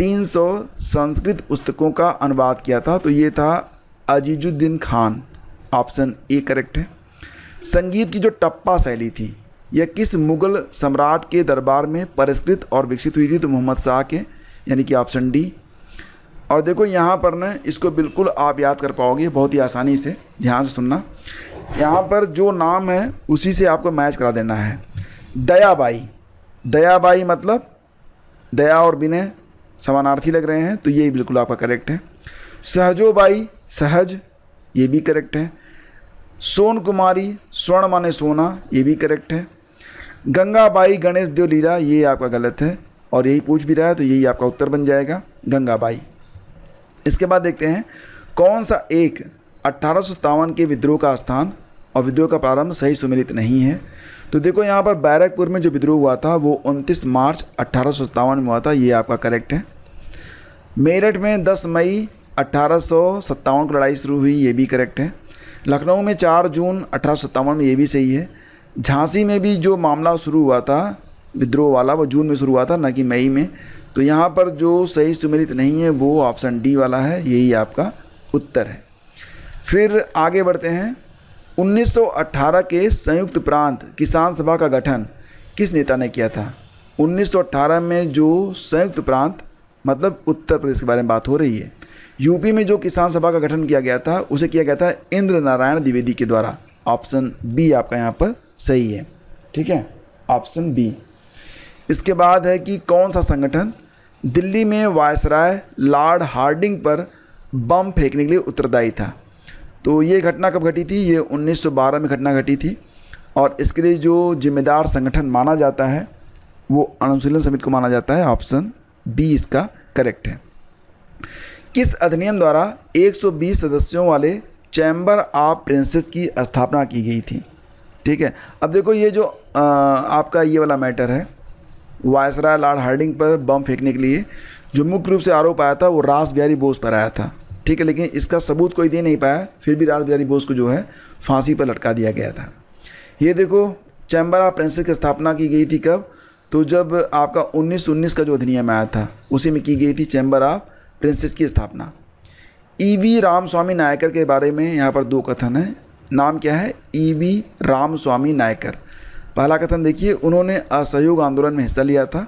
300 संस्कृत पुस्तकों का अनुवाद किया था तो ये था Azizuddin Khan option A correct है संगीत की जो टप्पा शैली थी यह किस मुग़ल सम्राट के दरबार में परिष्कृत और विकसित हुई थी तो मोहम्मद शाह के यानी कि ऑप्शन डी और देखो यहाँ पर ना इसको बिल्कुल आप याद कर पाओगे बहुत ही आसानी से ध्यान से सुनना यहाँ पर जो नाम है उसी से आपको मैच करा देना है दयाबाई दयाबाई मतलब दया और विनय समानार्थी लग रहे हैं तो ये बिल्कुल आपका करेक्ट है सहजोबाई सहज ये भी करेक्ट है सोन कुमारी स्वर्ण माने सोना ये भी करेक्ट है गंगाबाई गणेश देव लीला ये आपका गलत है और यही पूछ भी रहा है तो यही आपका उत्तर बन जाएगा गंगाबाई इसके बाद देखते हैं कौन सा एक अट्ठारह के विद्रोह का स्थान और विद्रोह का प्रारंभ सही सुमिलित नहीं है तो देखो यहाँ पर बैरकपुर में जो विद्रोह हुआ था वो 29 मार्च अट्ठारह में हुआ था ये आपका करेक्ट है मेरठ में 10 मई अट्ठारह को लड़ाई शुरू हुई ये भी करेक्ट है लखनऊ में 4 जून अट्ठारह में ये भी सही है झांसी में भी जो मामला शुरू हुआ था विद्रोह वाला वो जून में शुरू हुआ था ना कि मई में तो यहाँ पर जो सही सुमेलित नहीं है वो ऑप्शन डी वाला है यही आपका उत्तर है फिर आगे बढ़ते हैं 1918 के संयुक्त प्रांत किसान सभा का गठन किस नेता ने किया था 1918 में जो संयुक्त प्रांत मतलब उत्तर प्रदेश के बारे में बात हो रही है यूपी में जो किसान सभा का गठन किया गया था उसे किया गया था इंद्र नारायण द्विवेदी के द्वारा ऑप्शन बी आपका यहाँ पर सही है ठीक है ऑप्शन बी इसके बाद है कि कौन सा संगठन दिल्ली में वायसराय लॉर्ड हार्डिंग पर बम फेंकने के लिए उत्तरदायी था तो ये घटना कब घटी थी ये 1912 में घटना घटी थी और इसके लिए जो जिम्मेदार संगठन माना जाता है वो अनुशीलन समिति को माना जाता है ऑप्शन बी इसका करेक्ट है किस अधिनियम द्वारा 120 सदस्यों वाले चैम्बर ऑफ प्रिंसेस की स्थापना की गई थी ठीक है अब देखो ये जो आ, आपका ये वाला मैटर है वायसराय लॉर्ड हार्डिंग पर बम फेंकने के लिए जो मुख्य रूप से आरोप आया था वो रास बिहारी बोस पर आया था ठीक है लेकिन इसका सबूत कोई दे नहीं पाया फिर भी रास बिहारी बोस को जो है फांसी पर लटका दिया गया था ये देखो चैम्बर ऑफ प्रिंसेस की स्थापना की गई थी कब तो जब आपका 1919 का जो अधिनियम आया था उसी में की गई थी चैम्बर ऑफ प्रिंसेस की स्थापना E V Ramaswamy Naicker के बारे में यहाँ पर दो कथन हैं नाम क्या है E e V Ramaswamy Naicker पहला कथन देखिए उन्होंने असहयोग आंदोलन में हिस्सा लिया था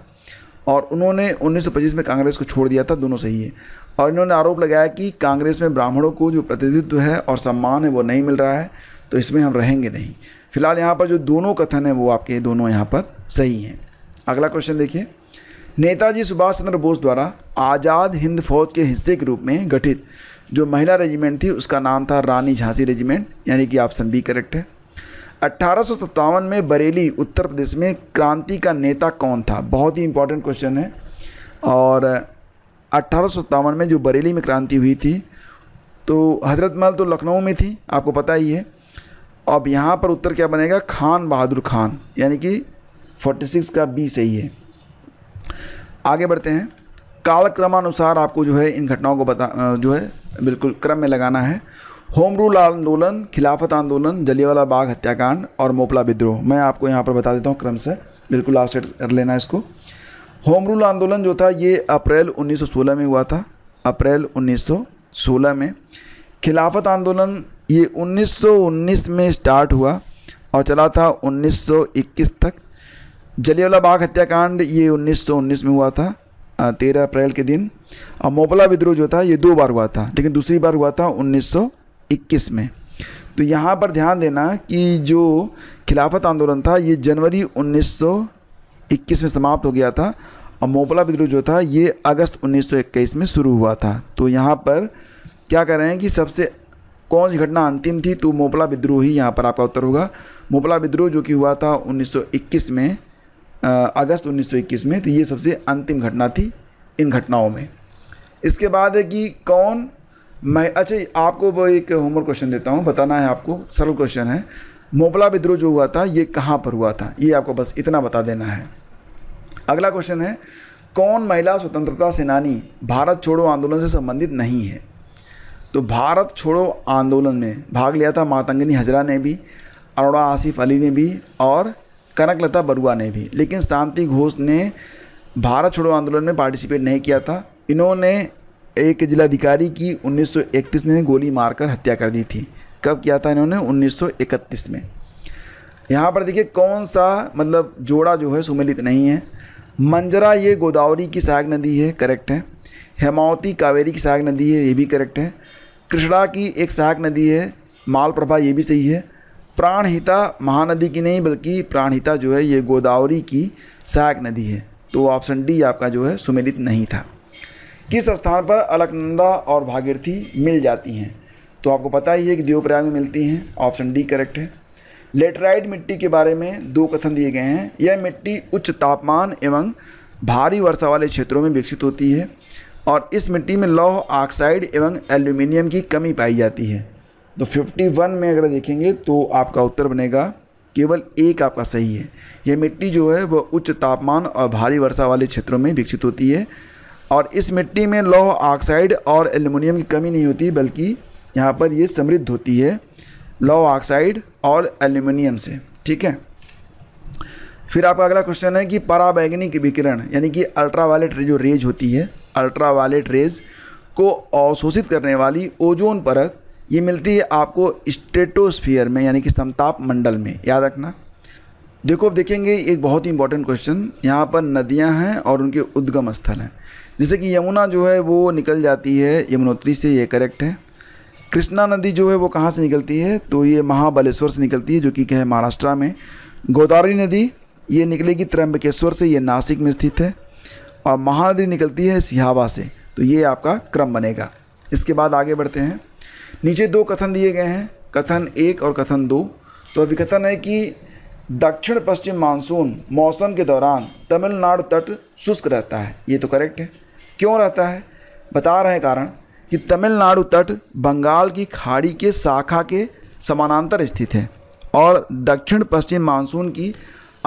और उन्होंने 1925 में कांग्रेस को छोड़ दिया था दोनों सही है और इन्होंने आरोप लगाया कि कांग्रेस में ब्राह्मणों को जो प्रतिनिधित्व है और सम्मान है वो नहीं मिल रहा है तो इसमें हम रहेंगे नहीं फिलहाल यहाँ पर जो दोनों कथन हैं वो आपके दोनों यहाँ पर सही हैं अगला क्वेश्चन देखिए नेताजी सुभाष चंद्र बोस द्वारा आज़ाद हिंद फौज के हिस्से के रूप में गठित जो महिला रेजिमेंट थी उसका नाम था रानी झांसी रेजिमेंट यानी कि ऑप्शन बी करेक्ट है अट्ठारह में बरेली उत्तर प्रदेश में क्रांति का नेता कौन था बहुत ही इंपॉर्टेंट क्वेश्चन है और अट्ठारह में जो बरेली में क्रांति हुई थी तो हजरत महल तो लखनऊ में थी आपको पता ही है अब यहाँ पर उत्तर क्या बनेगा खान बहादुर खान यानी कि 46 का बी सही है आगे बढ़ते हैं कालक्रमानुसार आपको जो है इन घटनाओं को बता जो है बिल्कुल क्रम में लगाना है होम रूल आंदोलन खिलाफत आंदोलन जलियावाला बाग हत्याकांड और मोपला विद्रोह मैं आपको यहाँ पर बता देता हूँ क्रम से बिल्कुल लास्ट कर लेना इसको होम रूल आंदोलन जो था ये अप्रैल 1916 में हुआ था अप्रैल 1916 में खिलाफत आंदोलन ये 1919 में स्टार्ट हुआ और चला था 1921 तक जलियावाला बाग हत्याकांड ये 1919 में हुआ था तेरह अप्रैल के दिन और मोपला विद्रोह जो था ये दो बार हुआ था लेकिन दूसरी बार हुआ था 1921 में तो यहाँ पर ध्यान देना कि जो खिलाफत आंदोलन था ये जनवरी 1921 में समाप्त हो गया था और मोपला विद्रोह जो था ये अगस्त 1921 में शुरू हुआ था तो यहाँ पर क्या कर रहे हैं कि सबसे कौन सी घटना अंतिम थी तो मोपला विद्रोह ही यहाँ पर आपका उत्तर होगा मोपला विद्रोह जो कि हुआ था उन्नीस में अगस्त 1921 में तो ये सबसे अंतिम घटना थी इन घटनाओं में इसके बाद है कि कौन मैं अच्छा आपको वो एक होमवर्क क्वेश्चन देता हूँ बताना है आपको सरल क्वेश्चन है मोबला विद्रोह जो हुआ था ये कहाँ पर हुआ था ये आपको बस इतना बता देना है अगला क्वेश्चन है कौन महिला स्वतंत्रता सेनानी भारत छोड़ो आंदोलन से संबंधित नहीं है तो भारत छोड़ो आंदोलन में भाग लिया था मातंगनी हजरा ने भी अरोड़ा आसिफ अली ने भी और कनकलता बरुआ ने भी लेकिन शांति घोष ने भारत छोड़ो आंदोलन में पार्टिसिपेट नहीं किया था इन्होंने एक जिलाधिकारी की 1931 में गोली मारकर हत्या कर दी थी कब किया था इन्होंने 1931 में यहाँ पर देखिए कौन सा मतलब जोड़ा जो है सुमेलित नहीं है मंजरा ये गोदावरी की सहायक नदी है करेक्ट है हेमावती कावेरी की सहायक नदी है ये भी करेक्ट है कृष्णा की एक सहायक नदी है मालप्रभा ये भी सही है प्राणहिता महानदी की नहीं बल्कि प्राणहिता जो है ये गोदावरी की सहायक नदी है तो ऑप्शन डी आपका जो है सुमिलित नहीं था किस स्थान पर अलकनंदा और भागीरथी मिल जाती हैं तो आपको पता ही है कि देवप्रयाग में मिलती हैं ऑप्शन डी करेक्ट है लेटराइड मिट्टी के बारे में दो कथन दिए गए हैं यह मिट्टी उच्च तापमान एवं भारी वर्षा वाले क्षेत्रों में विकसित होती है और इस मिट्टी में लौह ऑक्साइड एवं एल्यूमिनियम की कमी पाई जाती है तो 51 में अगर देखेंगे तो आपका उत्तर बनेगा केवल एक आपका सही है यह मिट्टी जो है वह उच्च तापमान और भारी वर्षा वाले क्षेत्रों में विकसित होती है और इस मिट्टी में लौह ऑक्साइड और एल्युमिनियम की कमी नहीं होती बल्कि यहाँ पर ये समृद्ध होती है लौह ऑक्साइड और एल्यूमिनियम से ठीक है फिर आपका अगला क्वेश्चन है कि पराबैंगनी विकिरण यानी कि अल्ट्रावायलेट जो रेज होती है अल्ट्रावायलेट रेज को अवशोषित करने वाली ओजोन परत ये मिलती है आपको स्टेटोस्फीयर में यानी कि समताप मंडल में याद रखना देखो अब देखेंगे एक बहुत ही इंपॉर्टेंट क्वेश्चन यहाँ पर नदियाँ हैं और उनके उद्गम स्थल हैं जैसे कि यमुना जो है वो निकल जाती है यमुनोत्री से ये करेक्ट है कृष्णा नदी जो है वो कहाँ से निकलती है तो ये महाबलेश्वर से निकलती है जो कि क्या है महाराष्ट्र में गोदावरी नदी ये निकलेगी त्रम्बकेश्वर से ये नासिक में स्थित है और महानदी निकलती है सिहावा से तो ये आपका क्रम बनेगा इसके बाद आगे बढ़ते हैं नीचे दो कथन दिए गए हैं कथन एक और कथन दो तो अभी कथन है कि दक्षिण पश्चिम मानसून मौसम के दौरान तमिलनाडु तट शुष्क रहता है ये तो करेक्ट है क्यों रहता है बता रहे हैं कारण कि तमिलनाडु तट बंगाल की खाड़ी के शाखा के समानांतर स्थित है और दक्षिण पश्चिम मानसून की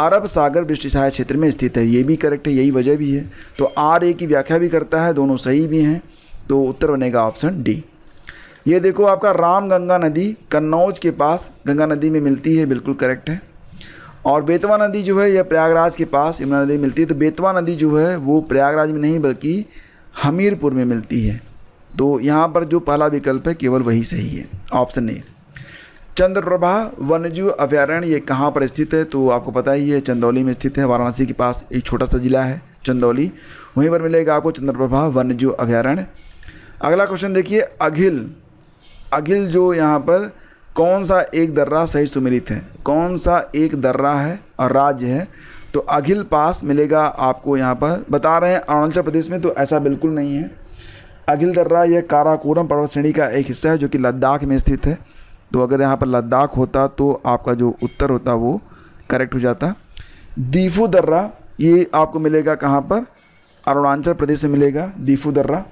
अरब सागर वृष्टिछाया क्षेत्र में स्थित है ये भी करेक्ट है यही वजह भी है तो आर ए की व्याख्या भी करता है दोनों सही भी हैं तो उत्तर बनेगा ऑप्शन डी ये देखो आपका राम गंगा नदी कन्नौज के पास गंगा नदी में मिलती है बिल्कुल करेक्ट है और बेतवा नदी जो है यह प्रयागराज के पास यमुना नदी में मिलती है तो बेतवा नदी जो है वो प्रयागराज में नहीं बल्कि हमीरपुर में मिलती है तो यहाँ पर जो पहला विकल्प है केवल वही सही है ऑप्शन ए चंद्रप्रभा वन्यजीव अभ्यारण्य ये कहाँ पर स्थित है तो आपको पता ही है चंदौली में स्थित है वाराणसी के पास एक छोटा सा ज़िला है चंदौली वहीं पर मिलेगा आपको चंद्रप्रभा वन्यजीव अभ्यारण्य अगला क्वेश्चन देखिए अघिल अखिल जो यहाँ पर कौन सा एक दर्रा सही सुमिलित है कौन सा एक दर्रा है और राज्य है तो अखिल पास मिलेगा आपको यहाँ पर बता रहे हैं अरुणाचल प्रदेश में तो ऐसा बिल्कुल नहीं है अखिल दर्रा यह काराकोरम पर्वत श्रेणी का एक हिस्सा है जो कि लद्दाख में स्थित है तो अगर यहाँ पर लद्दाख होता तो आपका जो उत्तर होता वो करेक्ट हो जाता दीफू दर्रा ये आपको मिलेगा कहाँ पर अरुणाचल प्रदेश में मिलेगा दीफू दर्रा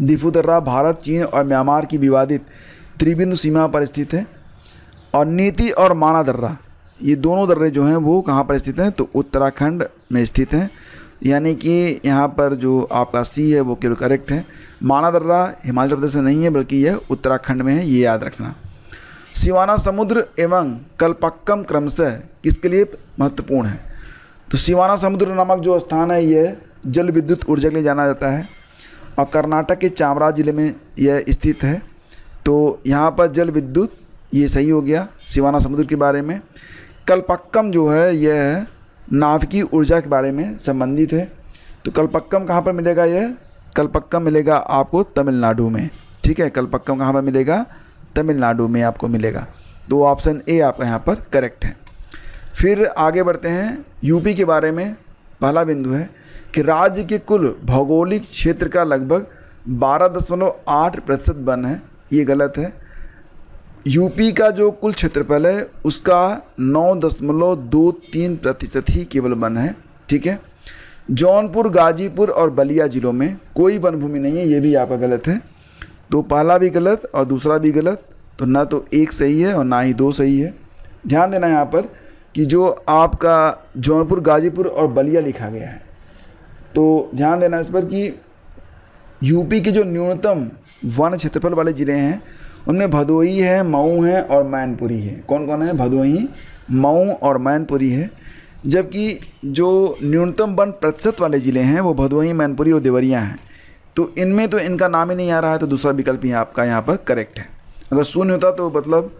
दिफुदर्रा भारत चीन और म्यांमार की विवादित त्रिबिंदु सीमा पर स्थित है और नीति और माना दर्रा ये दोनों दर्रे जो हैं वो कहाँ पर स्थित हैं तो उत्तराखंड में स्थित हैं यानी कि यहाँ पर जो आपका सी है वो केवल करेक्ट है माना दर्रा हिमाचल प्रदेश में नहीं है बल्कि यह उत्तराखंड में है ये याद रखना सिवाना समुद्र एवं कल्पक्कम क्रमशः किसके लिए महत्वपूर्ण है तो सिवाना समुद्र नामक जो स्थान है यह जल विद्युत ऊर्जा के लिए जाना जाता है और कर्नाटक के चामराज ज़िले में यह स्थित है तो यहाँ पर जल विद्युत ये सही हो गया सिवाना समुद्र के बारे में कलपक्कम जो है यह नाभिकीय ऊर्जा के बारे में संबंधित है तो कलपक्कम कहाँ पर मिलेगा यह कलपक्कम मिलेगा आपको तमिलनाडु में ठीक है कलपक्कम कहाँ पर मिलेगा तमिलनाडु में आपको मिलेगा तो ऑप्शन ए आपका यहाँ पर करेक्ट है फिर आगे बढ़ते हैं यूपी के बारे में पहला बिंदु है कि राज्य के कुल भौगोलिक क्षेत्र का लगभग 12.8 प्रतिशत वन है ये गलत है यूपी का जो कुल क्षेत्रफल है उसका 9.23 प्रतिशत ही केवल वन है ठीक है जौनपुर गाजीपुर और बलिया ज़िलों में कोई वन भूमि नहीं है ये भी यहाँ पर गलत है तो पहला भी गलत और दूसरा भी गलत तो ना तो एक सही है और ना ही दो सही है ध्यान देना यहाँ पर कि जो आपका जौनपुर गाजीपुर और बलिया लिखा गया है तो ध्यान देना इस पर कि यूपी के जो न्यूनतम वन क्षेत्रफल वाले ज़िले हैं उनमें भदोही है मऊ है और मैनपुरी है कौन कौन है भदोही मऊ और मैनपुरी है जबकि जो न्यूनतम वन प्रतिशत वाले ज़िले हैं वो भदोही मैनपुरी और देवरिया हैं तो इनमें तो इनका नाम ही नहीं आ रहा है तो दूसरा विकल्प ही आपका यहाँ पर करेक्ट है अगर शून्य होता तो मतलब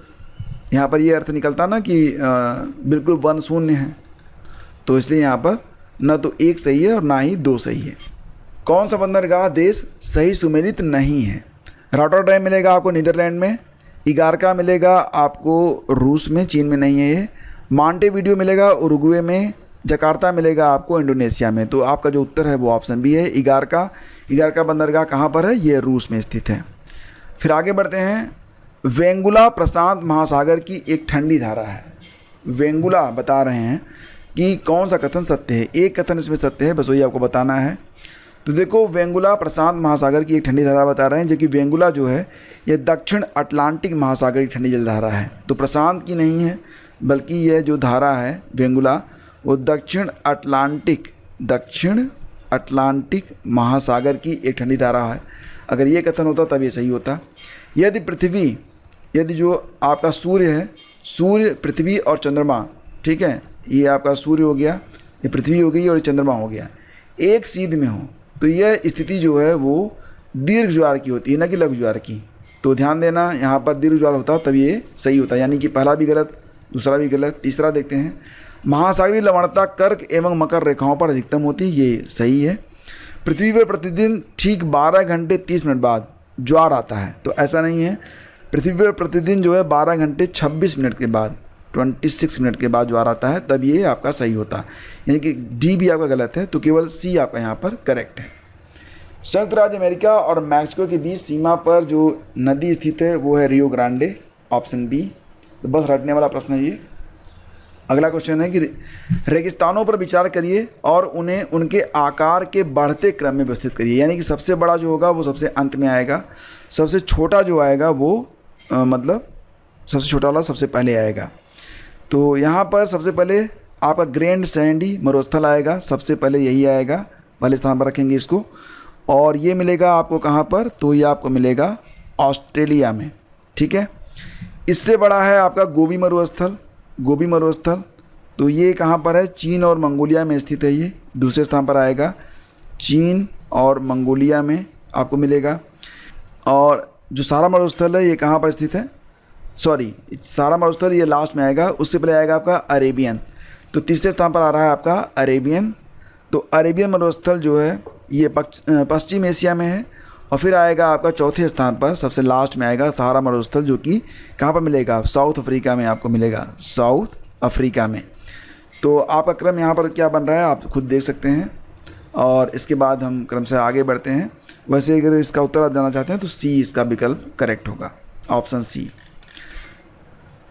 यहाँ पर ये यह अर्थ निकलता ना कि आ, बिल्कुल वन शून्य है तो इसलिए यहाँ पर न तो एक सही है और ना ही दो सही है कौन सा बंदरगाह देश सही सुमेलित नहीं है राटर राटोरडैम मिलेगा आपको नीदरलैंड में इगारका मिलेगा आपको रूस में चीन में नहीं है ये मांटे वीडियो मिलेगा उरुग्वे में जकार्ता मिलेगा आपको इंडोनेशिया में तो आपका जो उत्तर है वो ऑप्शन बी है इगारका इगारका बंदरगाह कहाँ पर है ये रूस में स्थित है फिर आगे बढ़ते हैं वेंगुला प्रशांत महासागर की एक ठंडी धारा है वेंगुला बता रहे हैं कि कौन सा कथन सत्य है एक कथन इसमें सत्य है बस वही आपको बताना है तो देखो वेंगुला प्रशांत महासागर की एक ठंडी धारा बता रहे हैं जबकि वेंगुला जो है यह दक्षिण अटलांटिक महासागर की ठंडी जलधारा है तो प्रशांत की नहीं है बल्कि यह जो धारा है वेंगुला वो दक्षिण अटलांटिक दक्षिण अटलांटिक महासागर की एक ठंडी धारा है अगर ये कथन होता तब ये सही होता यदि पृथ्वी यदि जो आपका सूर्य है सूर्य पृथ्वी और चंद्रमा ठीक है ये आपका सूर्य हो गया ये पृथ्वी हो गई और चंद्रमा हो गया एक सीध में हो तो यह स्थिति जो है वो दीर्घ ज्वार की होती है ना कि लघु ज्वार की तो ध्यान देना यहाँ पर दीर्घ ज्वार होता तब ये सही होता यानी कि पहला भी गलत दूसरा भी गलत तीसरा देखते हैं महासागरीय लवणता कर्क एवं मकर रेखाओं पर अधिकतम होती है ये सही है पृथ्वी पर प्रतिदिन ठीक 12 घंटे 30 मिनट बाद ज्वार आता है तो ऐसा नहीं है पृथ्वी पर प्रतिदिन जो है 12 घंटे 26 मिनट के बाद 26 मिनट के बाद जो आ रहा है तब ये आपका सही होता है यानी कि डी भी आपका गलत है तो केवल सी आपका यहाँ पर करेक्ट है संयुक्त राज्य अमेरिका और मैक्सिको के बीच सीमा पर जो नदी स्थित है वो है रियो ग्रांडे ऑप्शन बी तो बस रटने वाला प्रश्न है ये अगला क्वेश्चन है कि रेगिस्तानों पर विचार करिए और उन्हें उनके आकार के बढ़ते क्रम में व्यवस्थित करिए यानी कि सबसे बड़ा जो होगा वो सबसे अंत में आएगा सबसे छोटा जो आएगा वो आ, मतलब सबसे छोटा वाला सबसे पहले आएगा तो यहाँ पर सबसे पहले आपका ग्रैंड सैंडी मरोस्थल आएगा सबसे पहले यही आएगा पहले स्थान पर रखेंगे इसको और ये मिलेगा आपको कहाँ पर तो ये आपको मिलेगा ऑस्ट्रेलिया में ठीक है इससे बड़ा है आपका गोभी मरुस्थल गोभी मरुस्थल तो ये कहाँ पर है चीन और मंगोलिया में स्थित है ये दूसरे स्थान पर आएगा चीन और मंगोलिया में आपको मिलेगा और जो सारा मरुस्थल है ये कहाँ पर स्थित है सॉरी सारा मरुस्थल ये लास्ट में आएगा उससे पहले आएगा आपका अरेबियन तो तीसरे स्थान पर आ रहा है आपका अरेबियन तो अरेबियन मरुस्थल जो है ये पश्चिम एशिया में है और फिर आएगा आपका चौथे स्थान पर सबसे लास्ट में आएगा सहारा मरुस्थल जो कि कहाँ पर मिलेगा साउथ अफ्रीका में आपको मिलेगा साउथ अफ्रीका में तो आपका क्रम यहाँ पर क्या बन रहा है आप खुद देख सकते हैं और इसके बाद हम क्रम से आगे बढ़ते हैं वैसे अगर इसका उत्तर आप जाना चाहते हैं तो सी इसका विकल्प करेक्ट होगा ऑप्शन सी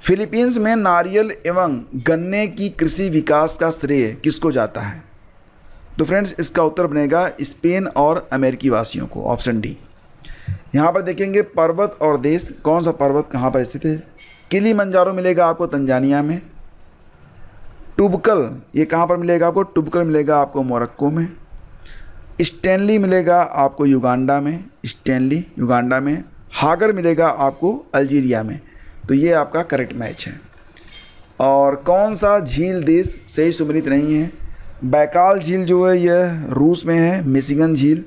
फिलीपींस में नारियल एवं गन्ने की कृषि विकास का श्रेय किसको जाता है तो फ्रेंड्स इसका उत्तर बनेगा स्पेन और अमेरिकी वासियों को ऑप्शन डी यहाँ पर देखेंगे पर्वत और देश कौन सा पर्वत कहाँ पर स्थित है किली मंजारो मिलेगा आपको तंजानिया में टुबकल ये कहाँ पर मिलेगा आपको टुबकल मिलेगा आपको मोरक्को में स्टैनली मिलेगा आपको युगांडा में स्टैनली युगांडा में हागर मिलेगा आपको अल्जीरिया में तो ये आपका करेक्ट मैच है और कौन सा झील देश से सुमरित नहीं है बैकाल झील जो है यह रूस में है मिशिगन झील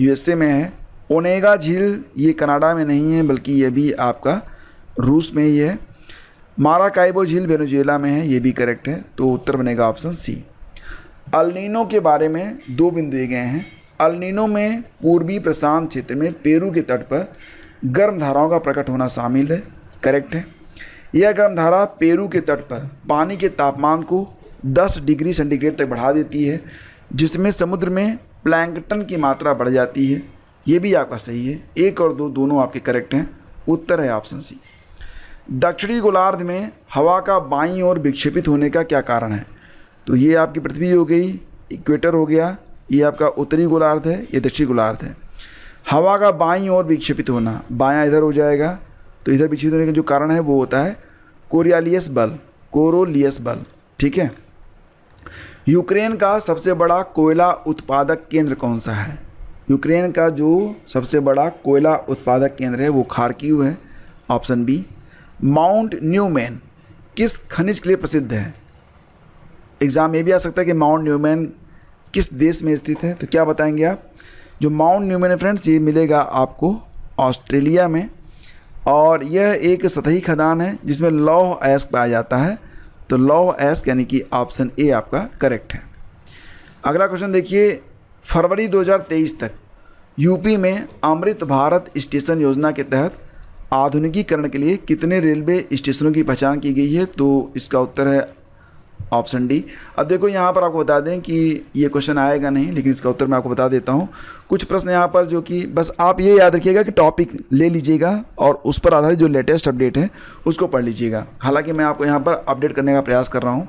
यूएसए में है ओनेगा झील ये कनाडा में नहीं है बल्कि ये भी आपका रूस में ही है माराकाइबो झील वेनेजुएला में है ये भी करेक्ट है तो उत्तर बनेगा ऑप्शन सी अलिनो के बारे में दो बिंदु गए हैं अलिनो में पूर्वी प्रशांत क्षेत्र में पेरू के तट पर गर्म धाराओं का प्रकट होना शामिल है करेक्ट है यह गर्म धारा पेरू के तट पर पानी के तापमान को 10 डिग्री सेंटीग्रेड तक बढ़ा देती है जिसमें समुद्र में प्लैंकटन की मात्रा बढ़ जाती है ये भी आपका सही है एक और दो दोनों आपके करेक्ट हैं उत्तर है ऑप्शन सी दक्षिणी गोलार्ध में हवा का बाईं ओर विक्षेपित होने का क्या कारण है तो ये आपकी पृथ्वी हो गई इक्वेटर हो गया ये आपका उत्तरी गोलार्ध है ये दक्षिणी गोलार्ध है हवा का बाईं ओर विक्षेपित होना बायां इधर हो जाएगा तो इधर पीछे होने का जो कारण है वो होता है कोरियालियस बल कोरोलियस बल ठीक है यूक्रेन का सबसे बड़ा कोयला उत्पादक केंद्र कौन सा है यूक्रेन का जो सबसे बड़ा कोयला उत्पादक केंद्र है वो खारकीव है ऑप्शन बी माउंट न्यूमैन किस खनिज के लिए प्रसिद्ध है एग्ज़ाम ये भी आ सकता है कि माउंट न्यूमैन किस देश में स्थित है तो क्या बताएंगे आप जो माउंट न्यूमैन है फ्रेंड्स ये मिलेगा आपको ऑस्ट्रेलिया में और यह एक सतही खदान है जिसमें लौह एस्क पाया जाता है तो लौह एस्क यानी कि ऑप्शन ए आपका करेक्ट है अगला क्वेश्चन देखिए फरवरी 2023 तक यूपी में अमृत भारत स्टेशन योजना के तहत आधुनिकीकरण के लिए कितने रेलवे स्टेशनों की पहचान की गई है तो इसका उत्तर है ऑप्शन डी अब देखो यहाँ पर आपको बता दें कि ये क्वेश्चन आएगा नहीं लेकिन इसका उत्तर मैं आपको बता देता हूँ कुछ प्रश्न यहाँ पर जो कि बस आप ये याद रखिएगा कि टॉपिक ले लीजिएगा और उस पर आधारित जो लेटेस्ट अपडेट है उसको पढ़ लीजिएगा हालाँकि मैं आपको यहाँ पर अपडेट करने का प्रयास कर रहा हूँ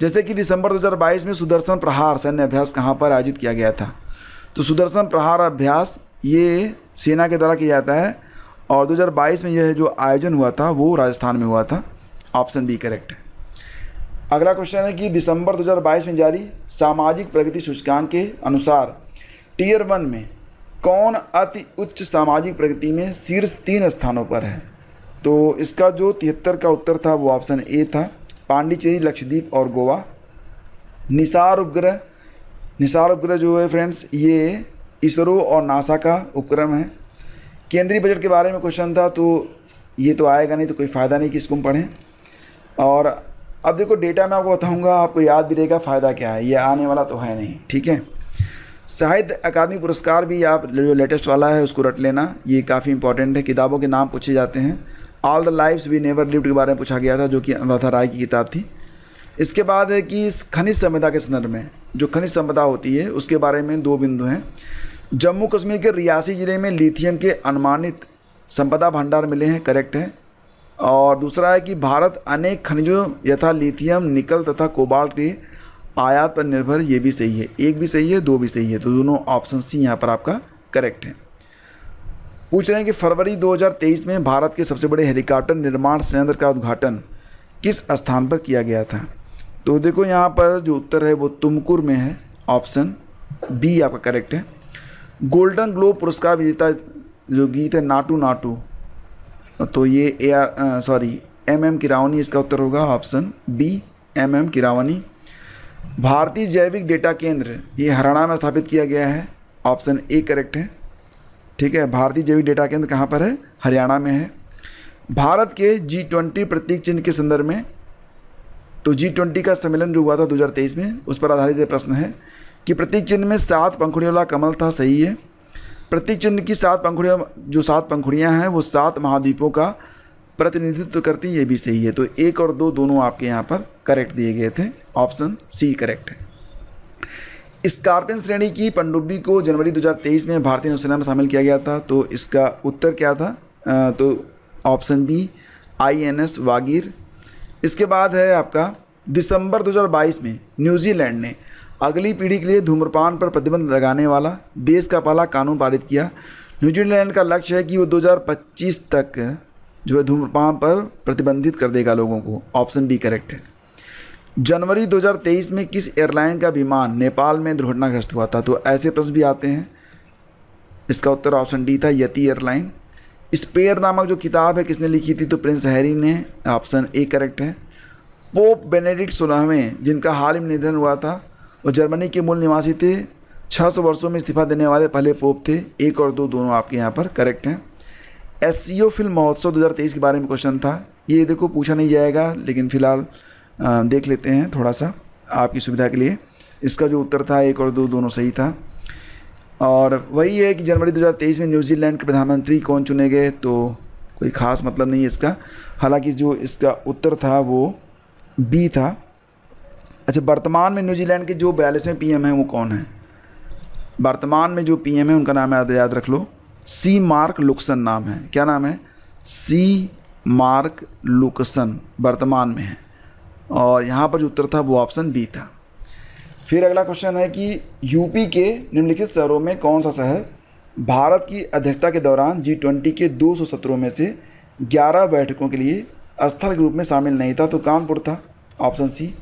जैसे कि दिसंबर दो में सुदर्शन प्रहार सैन्य अभ्यास कहाँ पर आयोजित किया गया था तो सुदर्शन प्रहार अभ्यास ये सेना के द्वारा किया जाता है और 2022 में यह जो आयोजन हुआ था वो राजस्थान में हुआ था ऑप्शन बी करेक्ट है अगला क्वेश्चन है कि दिसंबर 2022 में जारी सामाजिक प्रगति सूचकांक के अनुसार टीयर वन में कौन अति उच्च सामाजिक प्रगति में शीर्ष तीन स्थानों पर है तो इसका जो तिहत्तर का उत्तर था वो ऑप्शन ए था पांडिचेरी लक्षद्वीप और गोवा निसार उपग्रह निसार उपग्रह जो है फ्रेंड्स ये इसरो और नासा का उपक्रम है केंद्रीय बजट के बारे में क्वेश्चन था तो ये तो आएगा नहीं तो कोई फ़ायदा नहीं कि इसको हम पढ़ें और अब देखो डेटा मैं आपको बताऊँगा आपको याद भी रहेगा फ़ायदा क्या है ये आने वाला तो है नहीं ठीक है साहित्य अकादमी पुरस्कार भी आप जो लेटेस्ट वाला है उसको रट लेना ये काफ़ी इंपॉर्टेंट है किताबों के नाम पूछे जाते हैं All the Lives We Never Lived के बारे में पूछा गया था जो कि अनुराधा राय की किताब थी इसके बाद है कि इस खनिज संपदा के संदर्भ में जो खनिज संपदा होती है उसके बारे में दो बिंदु हैं जम्मू कश्मीर के रियासी ज़िले में लिथियम के अनुमानित संपदा भंडार मिले हैं करेक्ट है और दूसरा है कि भारत अनेक खनिजों यथा लिथियम निकल तथा कोबाल्ट के आयात पर निर्भर ये भी सही है एक भी सही है दो भी सही है तो दोनों ऑप्शन सी यहाँ पर आपका करेक्ट है पूछ रहे हैं कि फरवरी 2023 में भारत के सबसे बड़े हेलीकॉप्टर निर्माण संयंत्र का उद्घाटन किस स्थान पर किया गया था तो देखो यहाँ पर जो उत्तर है वो तुमकुर में है ऑप्शन बी आपका करेक्ट है गोल्डन ग्लोब पुरस्कार विजेता जो गीत है नाटू नाटू तो ये A R sorry M M Keeravani इसका उत्तर होगा option B M M Keeravani भारतीय जैविक डेटा केंद्र ये हरियाणा में स्थापित किया गया है ऑप्शन ए करेक्ट है ठीक है भारतीय जैविक डेटा केंद्र कहाँ पर है हरियाणा में है भारत के जी ट्वेंटी प्रतीक चिन्ह के संदर्भ में तो जी ट्वेंटी का सम्मेलन जो हुआ था 2023 में उस पर आधारित प्रश्न है कि प्रतीक चिन्ह में सात पंखुड़ियों वाला कमल था सही है प्रतीक चिन्ह की सात पंखुड़ियाँ जो सात पंखुड़ियाँ हैं वो सात महाद्वीपों का प्रतिनिधित्व करती ये भी सही है तो एक और दो दोनों आपके यहाँ पर करेक्ट दिए गए थे ऑप्शन सी करेक्ट है स्कॉर्पियन श्रेणी की पनडुब्बी को जनवरी 2023 में भारतीय नौसेना में शामिल किया गया था तो इसका उत्तर क्या था आ, तो option B I N S Vagir इसके बाद है आपका दिसंबर 2022 में न्यूजीलैंड ने अगली पीढ़ी के लिए धूम्रपान पर प्रतिबंध लगाने वाला देश का पहला कानून पारित किया न्यूजीलैंड का लक्ष्य है कि वो 2025 तक जो है धूम्रपान पर प्रतिबंधित कर देगा लोगों को ऑप्शन बी करेक्ट है जनवरी 2023 में किस एयरलाइन का विमान नेपाल में दुर्घटनाग्रस्त हुआ था तो ऐसे प्रश्न भी आते हैं इसका उत्तर ऑप्शन डी था यति एयरलाइन स्पेयर नामक जो किताब है किसने लिखी थी तो प्रिंस हैरी ने ऑप्शन ए करेक्ट है पोप बेनेडिक्ट सोलहवें जिनका हाल ही में निधन हुआ था वो जर्मनी के मूल निवासी थे 600 वर्षों में इस्तीफा देने वाले पहले पोप थे एक और दो दोनों आपके यहाँ पर करेक्ट हैं एस फिल्म महोत्सव दो के बारे में क्वेश्चन था ये देखो पूछा नहीं जाएगा लेकिन फ़िलहाल देख लेते हैं थोड़ा सा आपकी सुविधा के लिए इसका जो उत्तर था एक और दो दोनों सही था और वही है कि जनवरी 2023 में न्यूजीलैंड के प्रधानमंत्री कौन चुने गए तो कोई ख़ास मतलब नहीं है इसका हालांकि जो इसका उत्तर था वो बी था अच्छा वर्तमान में न्यूजीलैंड के जो बयालीसवें पीएम हैं वो कौन हैं वर्तमान में जो पीएम है उनका नाम याद याद रख लो सी मार्क लुकसन नाम है क्या नाम है सी मार्क लुकसन वर्तमान में है और यहाँ पर जो उत्तर था वो ऑप्शन बी था फिर अगला क्वेश्चन है कि यूपी के निम्नलिखित शहरों में कौन सा शहर भारत की अध्यक्षता के दौरान जी ट्वेंटी के दो सौ सत्रों में से ग्यारह बैठकों के लिए स्थल ग्रुप में शामिल नहीं था तो कानपुर था ऑप्शन सी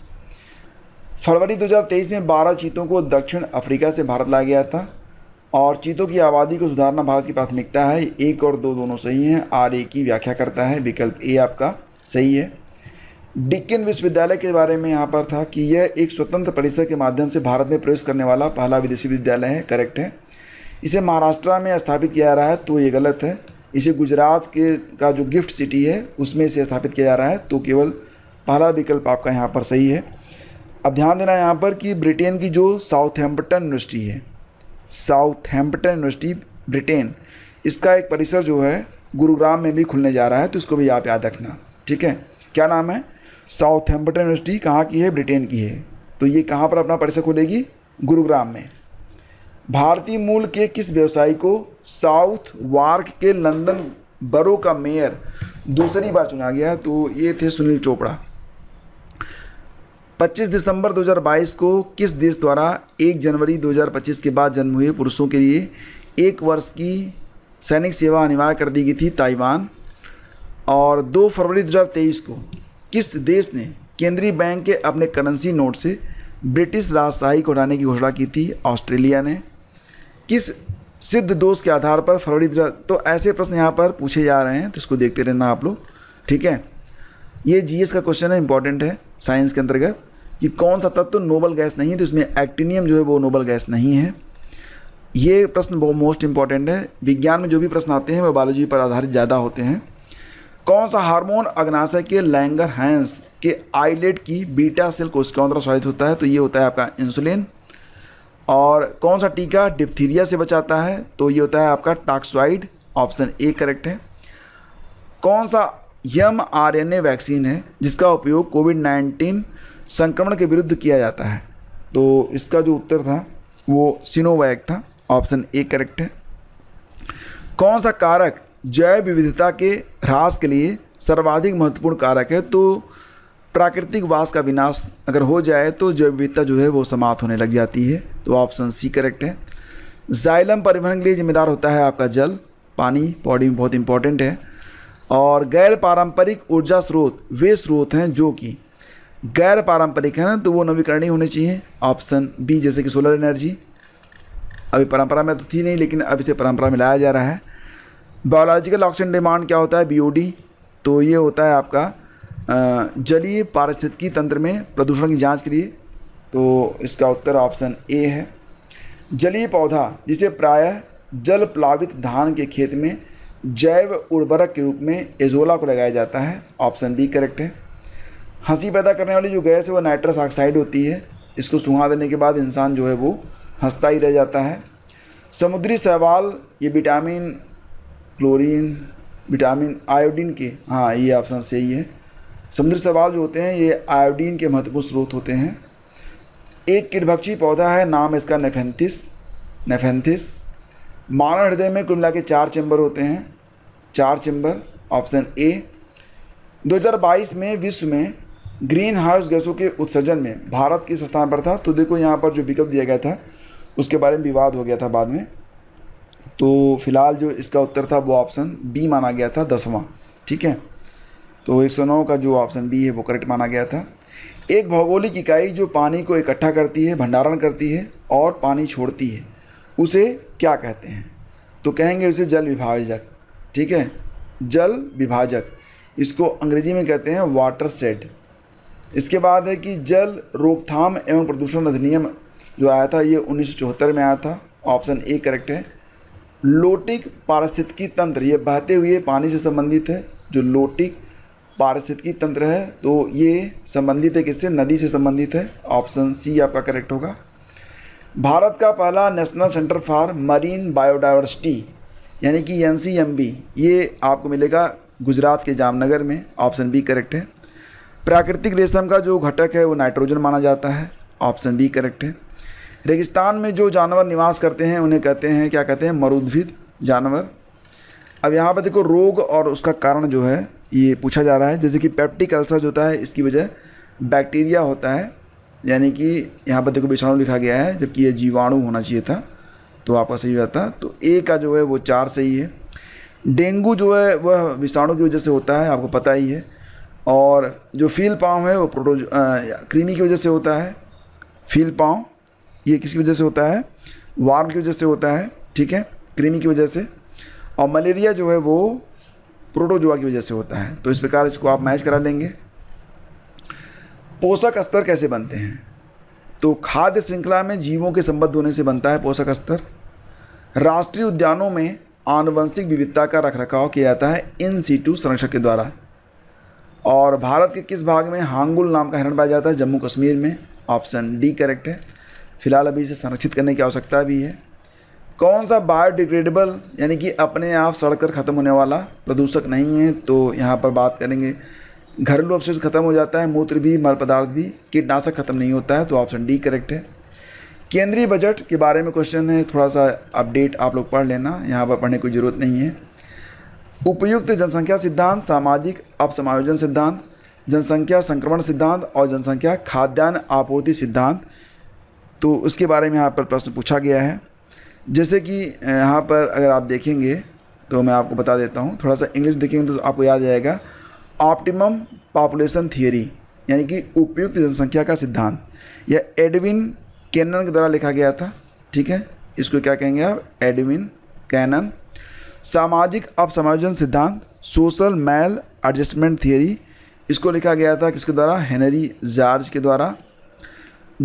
फरवरी 2023 में 12 चीतों को दक्षिण अफ्रीका से भारत लाया गया था और चीतों की आबादी को सुधारना भारत की प्राथमिकता है एक और दो दोनों सही हैं आर ए की व्याख्या करता है विकल्प ए आपका सही है डिक्किन विश्वविद्यालय के बारे में यहाँ पर था कि यह एक स्वतंत्र परिसर के माध्यम से भारत में प्रवेश करने वाला पहला विदेशी विद्यालय है करेक्ट है इसे महाराष्ट्र में स्थापित किया जा रहा है तो ये गलत है इसे गुजरात के का जो गिफ्ट सिटी है उसमें इसे स्थापित किया जा रहा है तो केवल पहला विकल्प आपका यहाँ पर सही है अब ध्यान देना यहाँ पर कि ब्रिटेन की जो साउथहैम्पटन यूनिवर्सिटी है साउथहैम्पटन यूनिवर्सिटी ब्रिटेन इसका एक परिसर जो है गुरुग्राम में भी खुलने जा रहा है तो इसको भी आप याद रखना ठीक है क्या नाम है साउथहैम्पटन यूनिवर्सिटी कहाँ की है ब्रिटेन की है तो ये कहाँ पर अपना परिसर खुलेगी गुरुग्राम में भारतीय मूल के किस व्यवसायी को साउथ वार्क के लंदन बरो का मेयर दूसरी बार चुना गया तो ये थे सुनील चोपड़ा 25 दिसंबर 2022 को किस देश द्वारा 1 जनवरी 2025 के बाद जन्म हुए पुरुषों के लिए एक वर्ष की सैनिक सेवा अनिवार्य कर दी गई थी ताइवान और 2 फरवरी 2023 को किस देश ने केंद्रीय बैंक के अपने करेंसी नोट से ब्रिटिश राजशाही को हटाने की घोषणा की थी ऑस्ट्रेलिया ने किस सिद्ध दोष के आधार पर फरवरी तो ऐसे प्रश्न यहाँ पर पूछे जा रहे हैं तो इसको देखते रहना आप लोग ठीक है ये जीएस का क्वेश्चन है इंपॉर्टेंट है साइंस के अंतर्गत कि कौन सा तत्व तो नोबल गैस नहीं है तो इसमें एक्टिनियम जो है वो नोबल गैस नहीं है ये प्रश्न बहुत मोस्ट इंपॉर्टेंट है विज्ञान में जो भी प्रश्न आते हैं वो बायोलॉजी पर आधारित ज़्यादा होते हैं कौन सा हार्मोन अग्नाशय के लैंगर हैंस के आईलेट की बीटा सेल कोशिकाओं द्वारा स्वादित होता है तो ये होता है आपका इंसुलिन और कौन सा टीका डिप्थीरिया से बचाता है तो ये होता है आपका टॉक्सॉइड ऑप्शन ए करेक्ट है कौन सा यम आरएनए वैक्सीन है जिसका उपयोग कोविड नाइन्टीन संक्रमण के विरुद्ध किया जाता है तो इसका जो उत्तर था वो सिनोवैक था ऑप्शन ए करेक्ट है कौन सा कारक जैव विविधता के ह्रास के लिए सर्वाधिक महत्वपूर्ण कारक है तो प्राकृतिक वास का विनाश अगर हो जाए तो जैव विविधता जो है वो समाप्त होने लग जाती है तो ऑप्शन सी करेक्ट है जाइलम परिवहन के लिए जिम्मेदार होता है आपका जल पानी बॉडी में बहुत इंपॉर्टेंट है और गैर पारंपरिक ऊर्जा स्रोत वे स्रोत हैं जो कि गैर पारंपरिक है ना तो वो नवीकरणीय होने चाहिए ऑप्शन बी जैसे कि सोलर एनर्जी अभी परंपरा में तो थी नहीं लेकिन अब इसे परंपरा में लाया जा रहा है बायोलॉजिकल ऑक्सीजन डिमांड क्या होता है बी तो ये होता है आपका जलीय पारिस्थितिकी तंत्र में प्रदूषण की जाँच के लिए तो इसका उत्तर ऑप्शन ए है जलीय पौधा जिसे प्रायः जल प्लावित धान के खेत में जैव उर्वरक के रूप में एजोला को लगाया जाता है ऑप्शन बी करेक्ट है हंसी पैदा करने वाली जो गैस है वो नाइट्रस ऑक्साइड होती है इसको सुहा देने के बाद इंसान जो है वो हंसता ही रह जाता है समुद्री सवाल ये विटामिन क्लोरीन विटामिन आयोडीन के हाँ ये ऑप्शन सही है समुद्री सवाल जो होते हैं ये आयोडीन के महत्वपूर्ण स्रोत होते हैं एक किटभक्षी पौधा है नाम इसका नेफेंथिस नेफेंथिस मानव हृदय में कुल मिला के चार चैम्बर होते हैं चार चैम्बर ऑप्शन ए 2022 में विश्व में ग्रीन हाउस गैसों के उत्सर्जन में भारत किस स्थान पर था तो देखो यहाँ पर जो विकल्प दिया गया था उसके बारे में विवाद हो गया था बाद में तो फिलहाल जो इसका उत्तर था वो ऑप्शन बी माना गया था दसवां ठीक है तो 109 का जो ऑप्शन बी है वो करेक्ट माना गया था एक भौगोलिक इकाई जो पानी को इकट्ठा करती है भंडारण करती है और पानी छोड़ती है उसे क्या कहते हैं तो कहेंगे उसे जल विभाजक ठीक है जल विभाजक इसको अंग्रेजी में कहते हैं वाटर सेड इसके बाद है कि जल रोकथाम एवं प्रदूषण अधिनियम जो आया था ये उन्नीस में आया था ऑप्शन ए करेक्ट है लोटिक पारिस्थितिकी तंत्र ये बहते हुए पानी से संबंधित है जो लोटिक पारिस्थितिकी तंत्र है तो ये संबंधित है किससे नदी से संबंधित है ऑप्शन सी आपका करेक्ट होगा भारत का पहला national centre for marine biodiversity यानी कि एन ये आपको मिलेगा गुजरात के जामनगर में ऑप्शन बी करेक्ट है प्राकृतिक रेशम का जो घटक है वो नाइट्रोजन माना जाता है ऑप्शन बी करेक्ट है रेगिस्तान में जो जानवर निवास करते हैं उन्हें कहते हैं क्या कहते हैं मरुद्भिद जानवर अब यहाँ पर देखो रोग और उसका कारण जो है ये पूछा जा रहा है जैसे कि पेप्टिक अल्सर जो होता है इसकी वजह बैक्टीरिया होता है यानी कि यहाँ पर देखो विषाणु लिखा गया है जबकि ये जीवाणु होना चाहिए था तो आपका सही रहता तो ए का जो है वो चार सही है डेंगू जो है वह विषाणु की वजह से होता है आपको पता ही है और जो फील पाँव है वो प्रोटोज क्रीमी की वजह से होता है फील पाँव ये किसकी वजह से होता है वार्म की वजह से होता है ठीक है क्रीमी की वजह से और मलेरिया जो है वो प्रोटोजोआ की वजह से होता है तो इस प्रकार इसको आप मैच करा लेंगे पोषक स्तर कैसे बनते हैं तो खाद्य श्रृंखला में जीवों के संबद्ध होने से बनता है पोषक स्तर राष्ट्रीय उद्यानों में आनुवंशिक विविधता का रखरखाव किया जाता है इन सीटू संरक्षक के द्वारा और भारत के किस भाग में हांगुल नाम का हिरण पाया जाता है जम्मू कश्मीर में ऑप्शन डी करेक्ट है फिलहाल अभी इसे संरक्षित करने की आवश्यकता भी है कौन सा बायोडिग्रेडेबल यानी कि अपने आप सड़कर ख़त्म होने वाला प्रदूषक नहीं है तो यहाँ पर बात करेंगे घरेलू अवशेष खत्म हो जाता है मूत्र भी मल पदार्थ भी कीटनाशक खत्म नहीं होता है तो ऑप्शन डी करेक्ट है केंद्रीय बजट के बारे में क्वेश्चन है थोड़ा सा अपडेट आप लोग पढ़ लेना यहाँ पर पढ़ने की ज़रूरत नहीं है उपयुक्त जनसंख्या सिद्धांत सामाजिक अपसमायोजन सिद्धांत जनसंख्या संक्रमण सिद्धांत और जनसंख्या खाद्यान्न आपूर्ति सिद्धांत तो उसके बारे में यहाँ पर प्रश्न पूछा गया है जैसे कि यहाँ पर अगर आप देखेंगे तो मैं आपको बता देता हूँ थोड़ा सा इंग्लिश देखेंगे तो आपको याद आएगा ऑप्टिमम पॉपुलेशन थियोरी यानी कि उपयुक्त जनसंख्या का सिद्धांत यह एडविन कैनन के द्वारा लिखा गया था ठीक है इसको क्या कहेंगे आप एडविन कैनन सामाजिक अपसमायोजन सिद्धांत सोशल मैल एडजस्टमेंट थियोरी इसको लिखा गया था किसके द्वारा हेनरी जार्ज के द्वारा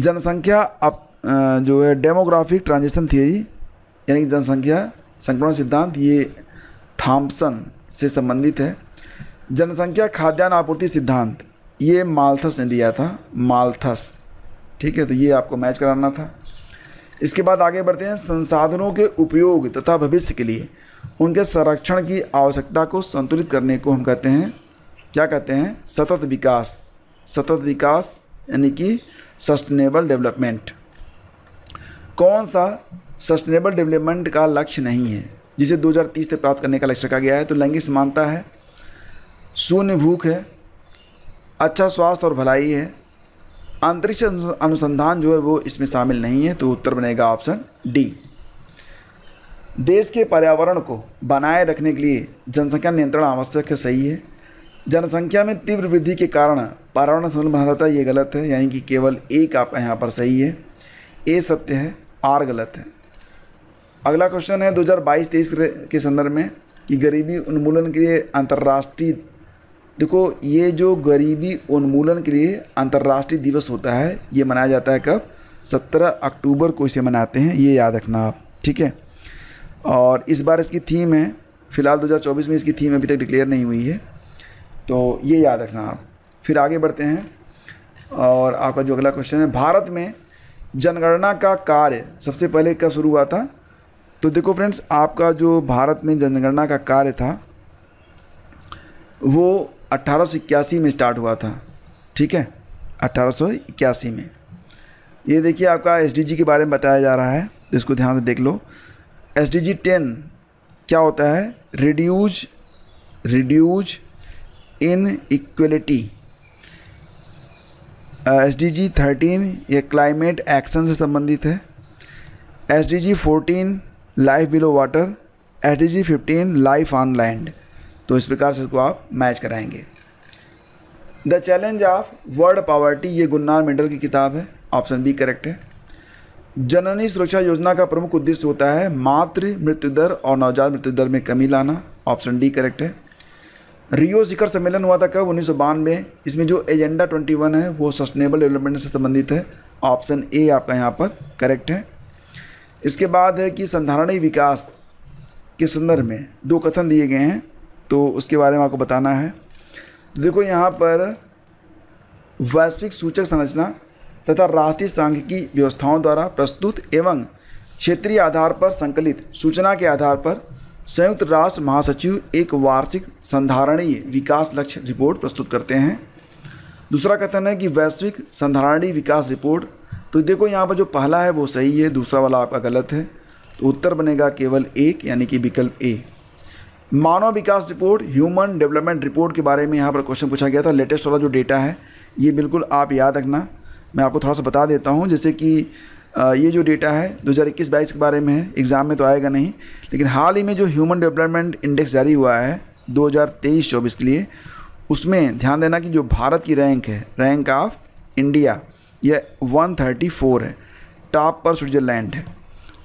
जनसंख्या अप जो है डेमोग्राफिक ट्रांजिशन थियोरी यानी कि जनसंख्या संक्रमण सिद्धांत ये थाम्पसन से संबंधित है जनसंख्या खाद्यान्न आपूर्ति सिद्धांत ये माल्थस ने दिया था मालथस ठीक है तो ये आपको मैच कराना था इसके बाद आगे बढ़ते हैं संसाधनों के उपयोग तथा भविष्य के लिए उनके संरक्षण की आवश्यकता को संतुलित करने को हम कहते हैं क्या कहते हैं सतत विकास सतत विकास यानी कि सस्टेनेबल डेवलपमेंट कौन सा सस्टेनेबल डेवलपमेंट का लक्ष्य नहीं है जिसे 2030 तक प्राप्त करने का लक्ष्य रखा गया है तो लैंगिक समानता है शून्य भूख है अच्छा स्वास्थ्य और भलाई है अंतरिक्ष अनुसंधान जो है वो इसमें शामिल नहीं है तो उत्तर बनेगा ऑप्शन डी देश के पर्यावरण को बनाए रखने के लिए जनसंख्या नियंत्रण आवश्यक है सही है जनसंख्या में तीव्र वृद्धि के कारण पर्यावरण संतुलन बना रहता है ये गलत है यानी कि केवल एक आप यहाँ पर सही है ए सत्य है आर गलत है अगला क्वेश्चन है 2022-23 के संदर्भ में कि गरीबी उन्मूलन के लिए अंतर्राष्ट्रीय देखो ये जो गरीबी उन्मूलन के लिए अंतर्राष्ट्रीय दिवस होता है ये मनाया जाता है कब 17 अक्टूबर को इसे मनाते हैं ये याद रखना आप ठीक है और इस बार इसकी थीम है फ़िलहाल 2024 में इसकी थीम अभी तक डिक्लेयर नहीं हुई है तो ये याद रखना आप फिर आगे बढ़ते हैं और आपका जो अगला क्वेश्चन है भारत में जनगणना का कार्य सबसे पहले कब शुरू हुआ था तो देखो फ्रेंड्स आपका जो भारत में जनगणना का कार्य था वो अट्ठारह में स्टार्ट हुआ था ठीक है अट्ठारह में ये देखिए आपका एस के बारे में बताया जा रहा है इसको ध्यान से देख लो एस डी जी टेन क्या होता है reduce reduce inequality S D G thirteen ये क्लाइमेट एक्शन से संबंधित है S D G fourteen life below water S D G fifteen life on land तो इस प्रकार से इसको आप मैच कराएंगे the challenge of world poverty ये गुन्नार मेडल की किताब है ऑप्शन बी करेक्ट है जननी सुरक्षा योजना का प्रमुख उद्देश्य होता है मातृ मृत्यु दर और नवजात मृत्यु दर में कमी लाना ऑप्शन डी करेक्ट है रियो शिखर सम्मेलन हुआ था कब उन्नीस में इसमें जो एजेंडा 21 है वो सस्टेनेबल डेवलपमेंट से संबंधित है ऑप्शन ए आपका यहाँ पर करेक्ट है इसके बाद है कि संधारणी विकास के संदर्भ में दो कथन दिए गए हैं तो उसके बारे में आपको बताना है देखो यहाँ पर वैश्विक सूचक संरचना तथा राष्ट्रीय सांख्यिकी व्यवस्थाओं द्वारा प्रस्तुत एवं क्षेत्रीय आधार पर संकलित सूचना के आधार पर संयुक्त राष्ट्र महासचिव एक वार्षिक संधारणीय विकास लक्ष्य रिपोर्ट प्रस्तुत करते हैं दूसरा कथन है कि वैश्विक संधारणीय विकास रिपोर्ट तो देखो यहाँ पर जो पहला है वो सही है दूसरा वाला आपका गलत है तो उत्तर बनेगा केवल एक यानी कि विकल्प ए मानव विकास रिपोर्ट ह्यूमन डेवलपमेंट रिपोर्ट के बारे में यहाँ पर क्वेश्चन पूछा गया था लेटेस्ट वाला जो डेटा है ये बिल्कुल आप याद रखना मैं आपको थोड़ा सा बता देता हूँ जैसे कि ये जो डेटा है 2021-22 के बारे में है एग्ज़ाम में तो आएगा नहीं लेकिन हाल ही में जो ह्यूमन डेवलपमेंट इंडेक्स जारी हुआ है 2023-24 के लिए उसमें ध्यान देना कि जो भारत की रैंक है रैंक ऑफ इंडिया यह 134 है टॉप पर स्विट्ज़रलैंड है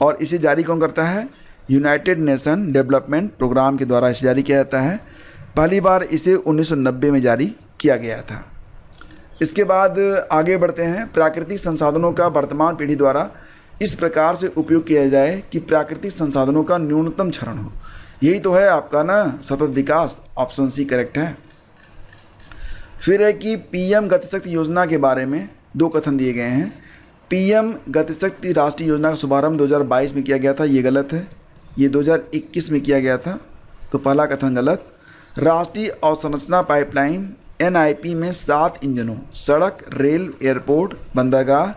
और इसे जारी कौन करता है यूनाइटेड नेशन डेवलपमेंट प्रोग्राम के द्वारा इसे जारी किया जाता है पहली बार इसे 1990 में जारी किया गया था इसके बाद आगे बढ़ते हैं प्राकृतिक संसाधनों का वर्तमान पीढ़ी द्वारा इस प्रकार से उपयोग किया जाए कि प्राकृतिक संसाधनों का न्यूनतम क्षरण हो यही तो है आपका ना सतत विकास ऑप्शन सी करेक्ट है फिर है कि पीएम गतिशक्ति योजना के बारे में दो कथन दिए गए हैं पीएम गतिशक्ति राष्ट्रीय योजना का शुभारंभ 2022 में किया गया था ये गलत है ये 2021 में किया गया था तो पहला कथन गलत राष्ट्रीय अवसंरचना पाइपलाइन एनआईपी में सात इंजनों सड़क रेल एयरपोर्ट बंदरगाह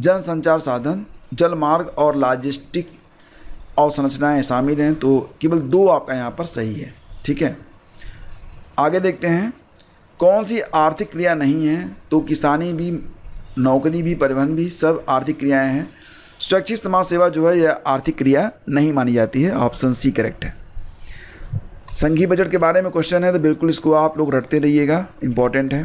जनसंचार साधन जलमार्ग और लॉजिस्टिक अवसंरचनाएँ शामिल हैं तो केवल दो आपका यहाँ पर सही है ठीक है आगे देखते हैं कौन सी आर्थिक क्रिया नहीं है तो किसानी भी नौकरी भी परिवहन भी सब आर्थिक क्रियाएं हैं स्वैच्छिक समाज सेवा जो है यह आर्थिक क्रिया नहीं मानी जाती है ऑप्शन सी करेक्ट है संघीय बजट के बारे में क्वेश्चन है तो बिल्कुल इसको आप लोग रटते रहिएगा इम्पॉर्टेंट है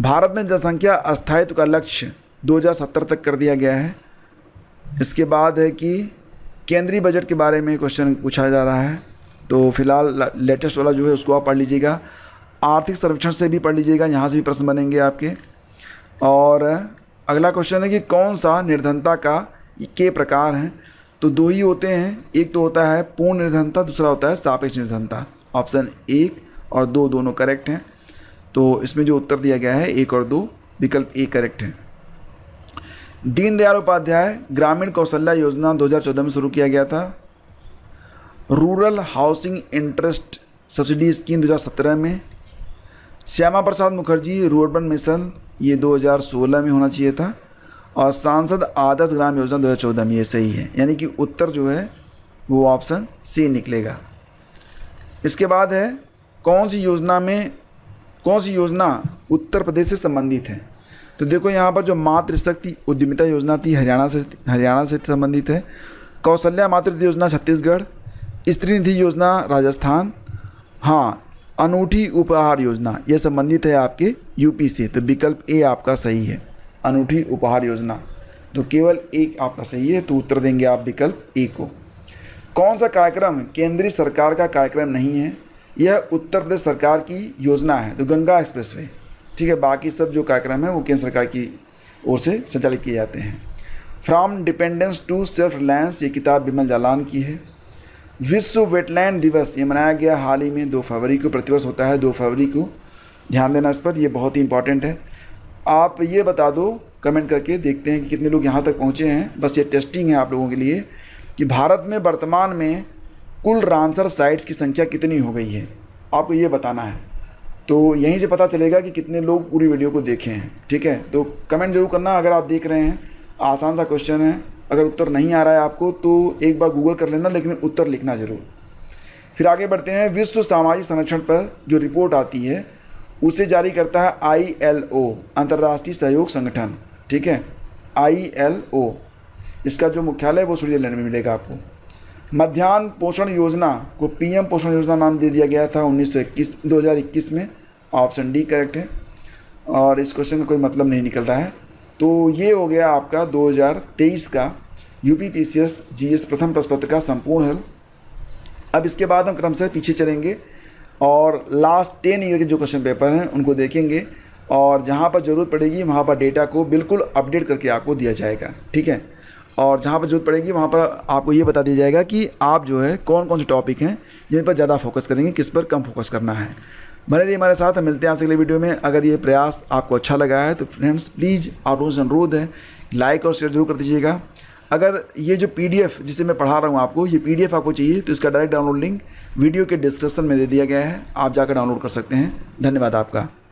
भारत में जनसंख्या अस्थायित्व का लक्ष्य 2070 तक कर दिया गया है इसके बाद है कि केंद्रीय बजट के बारे में क्वेश्चन पूछा जा रहा है तो फिलहाल लेटेस्ट वाला जो है उसको आप पढ़ लीजिएगा आर्थिक सर्वेक्षण से भी पढ़ लीजिएगा यहाँ से भी प्रश्न बनेंगे आपके और अगला क्वेश्चन है कि कौन सा निर्धनता का के प्रकार हैं तो दो ही होते हैं एक तो होता है पूर्ण निर्धनता दूसरा होता है सापेक्ष निर्धनता ऑप्शन एक और दो दोनों करेक्ट हैं तो इसमें जो उत्तर दिया गया है एक और दो विकल्प ए करेक्ट है दीनदयाल उपाध्याय ग्रामीण कौशल्या योजना 2014 में शुरू किया गया था rural housing interest subsidy scheme 2017 में श्यामा प्रसाद मुखर्जी रूअर्बन मिशन ये 2016 में होना चाहिए था और सांसद आदर्श ग्राम योजना चौदह में ये सही है यानी कि उत्तर जो है वो ऑप्शन सी निकलेगा इसके बाद है कौन सी योजना में कौन सी योजना उत्तर प्रदेश से संबंधित है तो देखो यहाँ पर जो मातृशक्ति उद्यमिता योजना थी हरियाणा से हरियाणा से संबंधित है कौशल्या मातृत्व योजना छत्तीसगढ़ स्त्री निधि योजना राजस्थान हाँ अनूठी उपहार योजना यह संबंधित है आपके यूपी से तो विकल्प ए आपका सही है अनूठी उपहार योजना तो केवल एक आपका सही है तो उत्तर देंगे आप विकल्प ए को कौन सा कार्यक्रम केंद्रीय सरकार का कार्यक्रम नहीं है यह उत्तर प्रदेश सरकार की योजना है तो गंगा वे ठीक है बाकी सब जो कार्यक्रम है वो केंद्र सरकार की ओर से संचालित किए जाते हैं from dependence to self reliance ये किताब बिमल जालान की है विश्व वेटलैंड दिवस ये मनाया गया हाल ही में दो फरवरी को प्रतिवर्ष होता है दो फरवरी को ध्यान देना इस पर यह बहुत ही इंपॉर्टेंट है आप ये बता दो कमेंट करके देखते हैं कि कितने लोग यहाँ तक पहुँचे हैं बस ये टेस्टिंग है आप लोगों के लिए कि भारत में वर्तमान में कुल रामसर साइट्स की संख्या कितनी हो गई है आपको ये बताना है तो यहीं से पता चलेगा कि कितने लोग पूरी वीडियो को देखे हैं ठीक है तो कमेंट जरूर करना अगर आप देख रहे हैं आसान सा क्वेश्चन है अगर उत्तर नहीं आ रहा है आपको तो एक बार गूगल कर लेना लेकिन उत्तर लिखना ज़रूर फिर आगे बढ़ते हैं विश्व सामाजिक संरक्षण पर जो रिपोर्ट आती है उसे जारी करता है आई एल ओ अंतर्राष्ट्रीय सहयोग संगठन ठीक है आई एल ओ इसका जो मुख्यालय है वो स्विट्जरलैंड में मिलेगा आपको मध्यान्ह पोषण योजना को पीएम पोषण योजना नाम दे दिया गया था 1921 2021 में ऑप्शन डी करेक्ट है और इस क्वेश्चन का कोई मतलब नहीं निकल रहा है तो ये हो गया आपका 2023 का U P P C S G S प्रथम प्रश्न पत्र का संपूर्ण हल अब इसके बाद हम क्रम से पीछे चलेंगे और लास्ट टेन ईयर के जो क्वेश्चन पेपर हैं उनको देखेंगे और जहाँ पर ज़रूरत पड़ेगी वहाँ पर डेटा को बिल्कुल अपडेट करके आपको दिया जाएगा ठीक है और जहाँ पर ज़रूरत पड़ेगी वहाँ पर आपको ये बता दिया जाएगा कि आप जो है कौन कौन से टॉपिक हैं जिन पर ज़्यादा फोकस करेंगे किस पर कम फोकस करना है बने रहिए हमारे साथ मिलते हैं आपसे अगले वीडियो में अगर ये प्रयास आपको अच्छा लगा है तो फ्रेंड्स प्लीज़ आप रोज़ अनुरोध है लाइक और शेयर जरूर कर दीजिएगा अगर ये जो पी जिसे मैं पढ़ा रहा हूँ आपको ये पी आपको चाहिए तो इसका डायरेक्ट डाउनलोड लिंक वीडियो के डिस्क्रिप्शन में दे दिया गया है आप जाकर डाउनलोड कर सकते हैं धन्यवाद आपका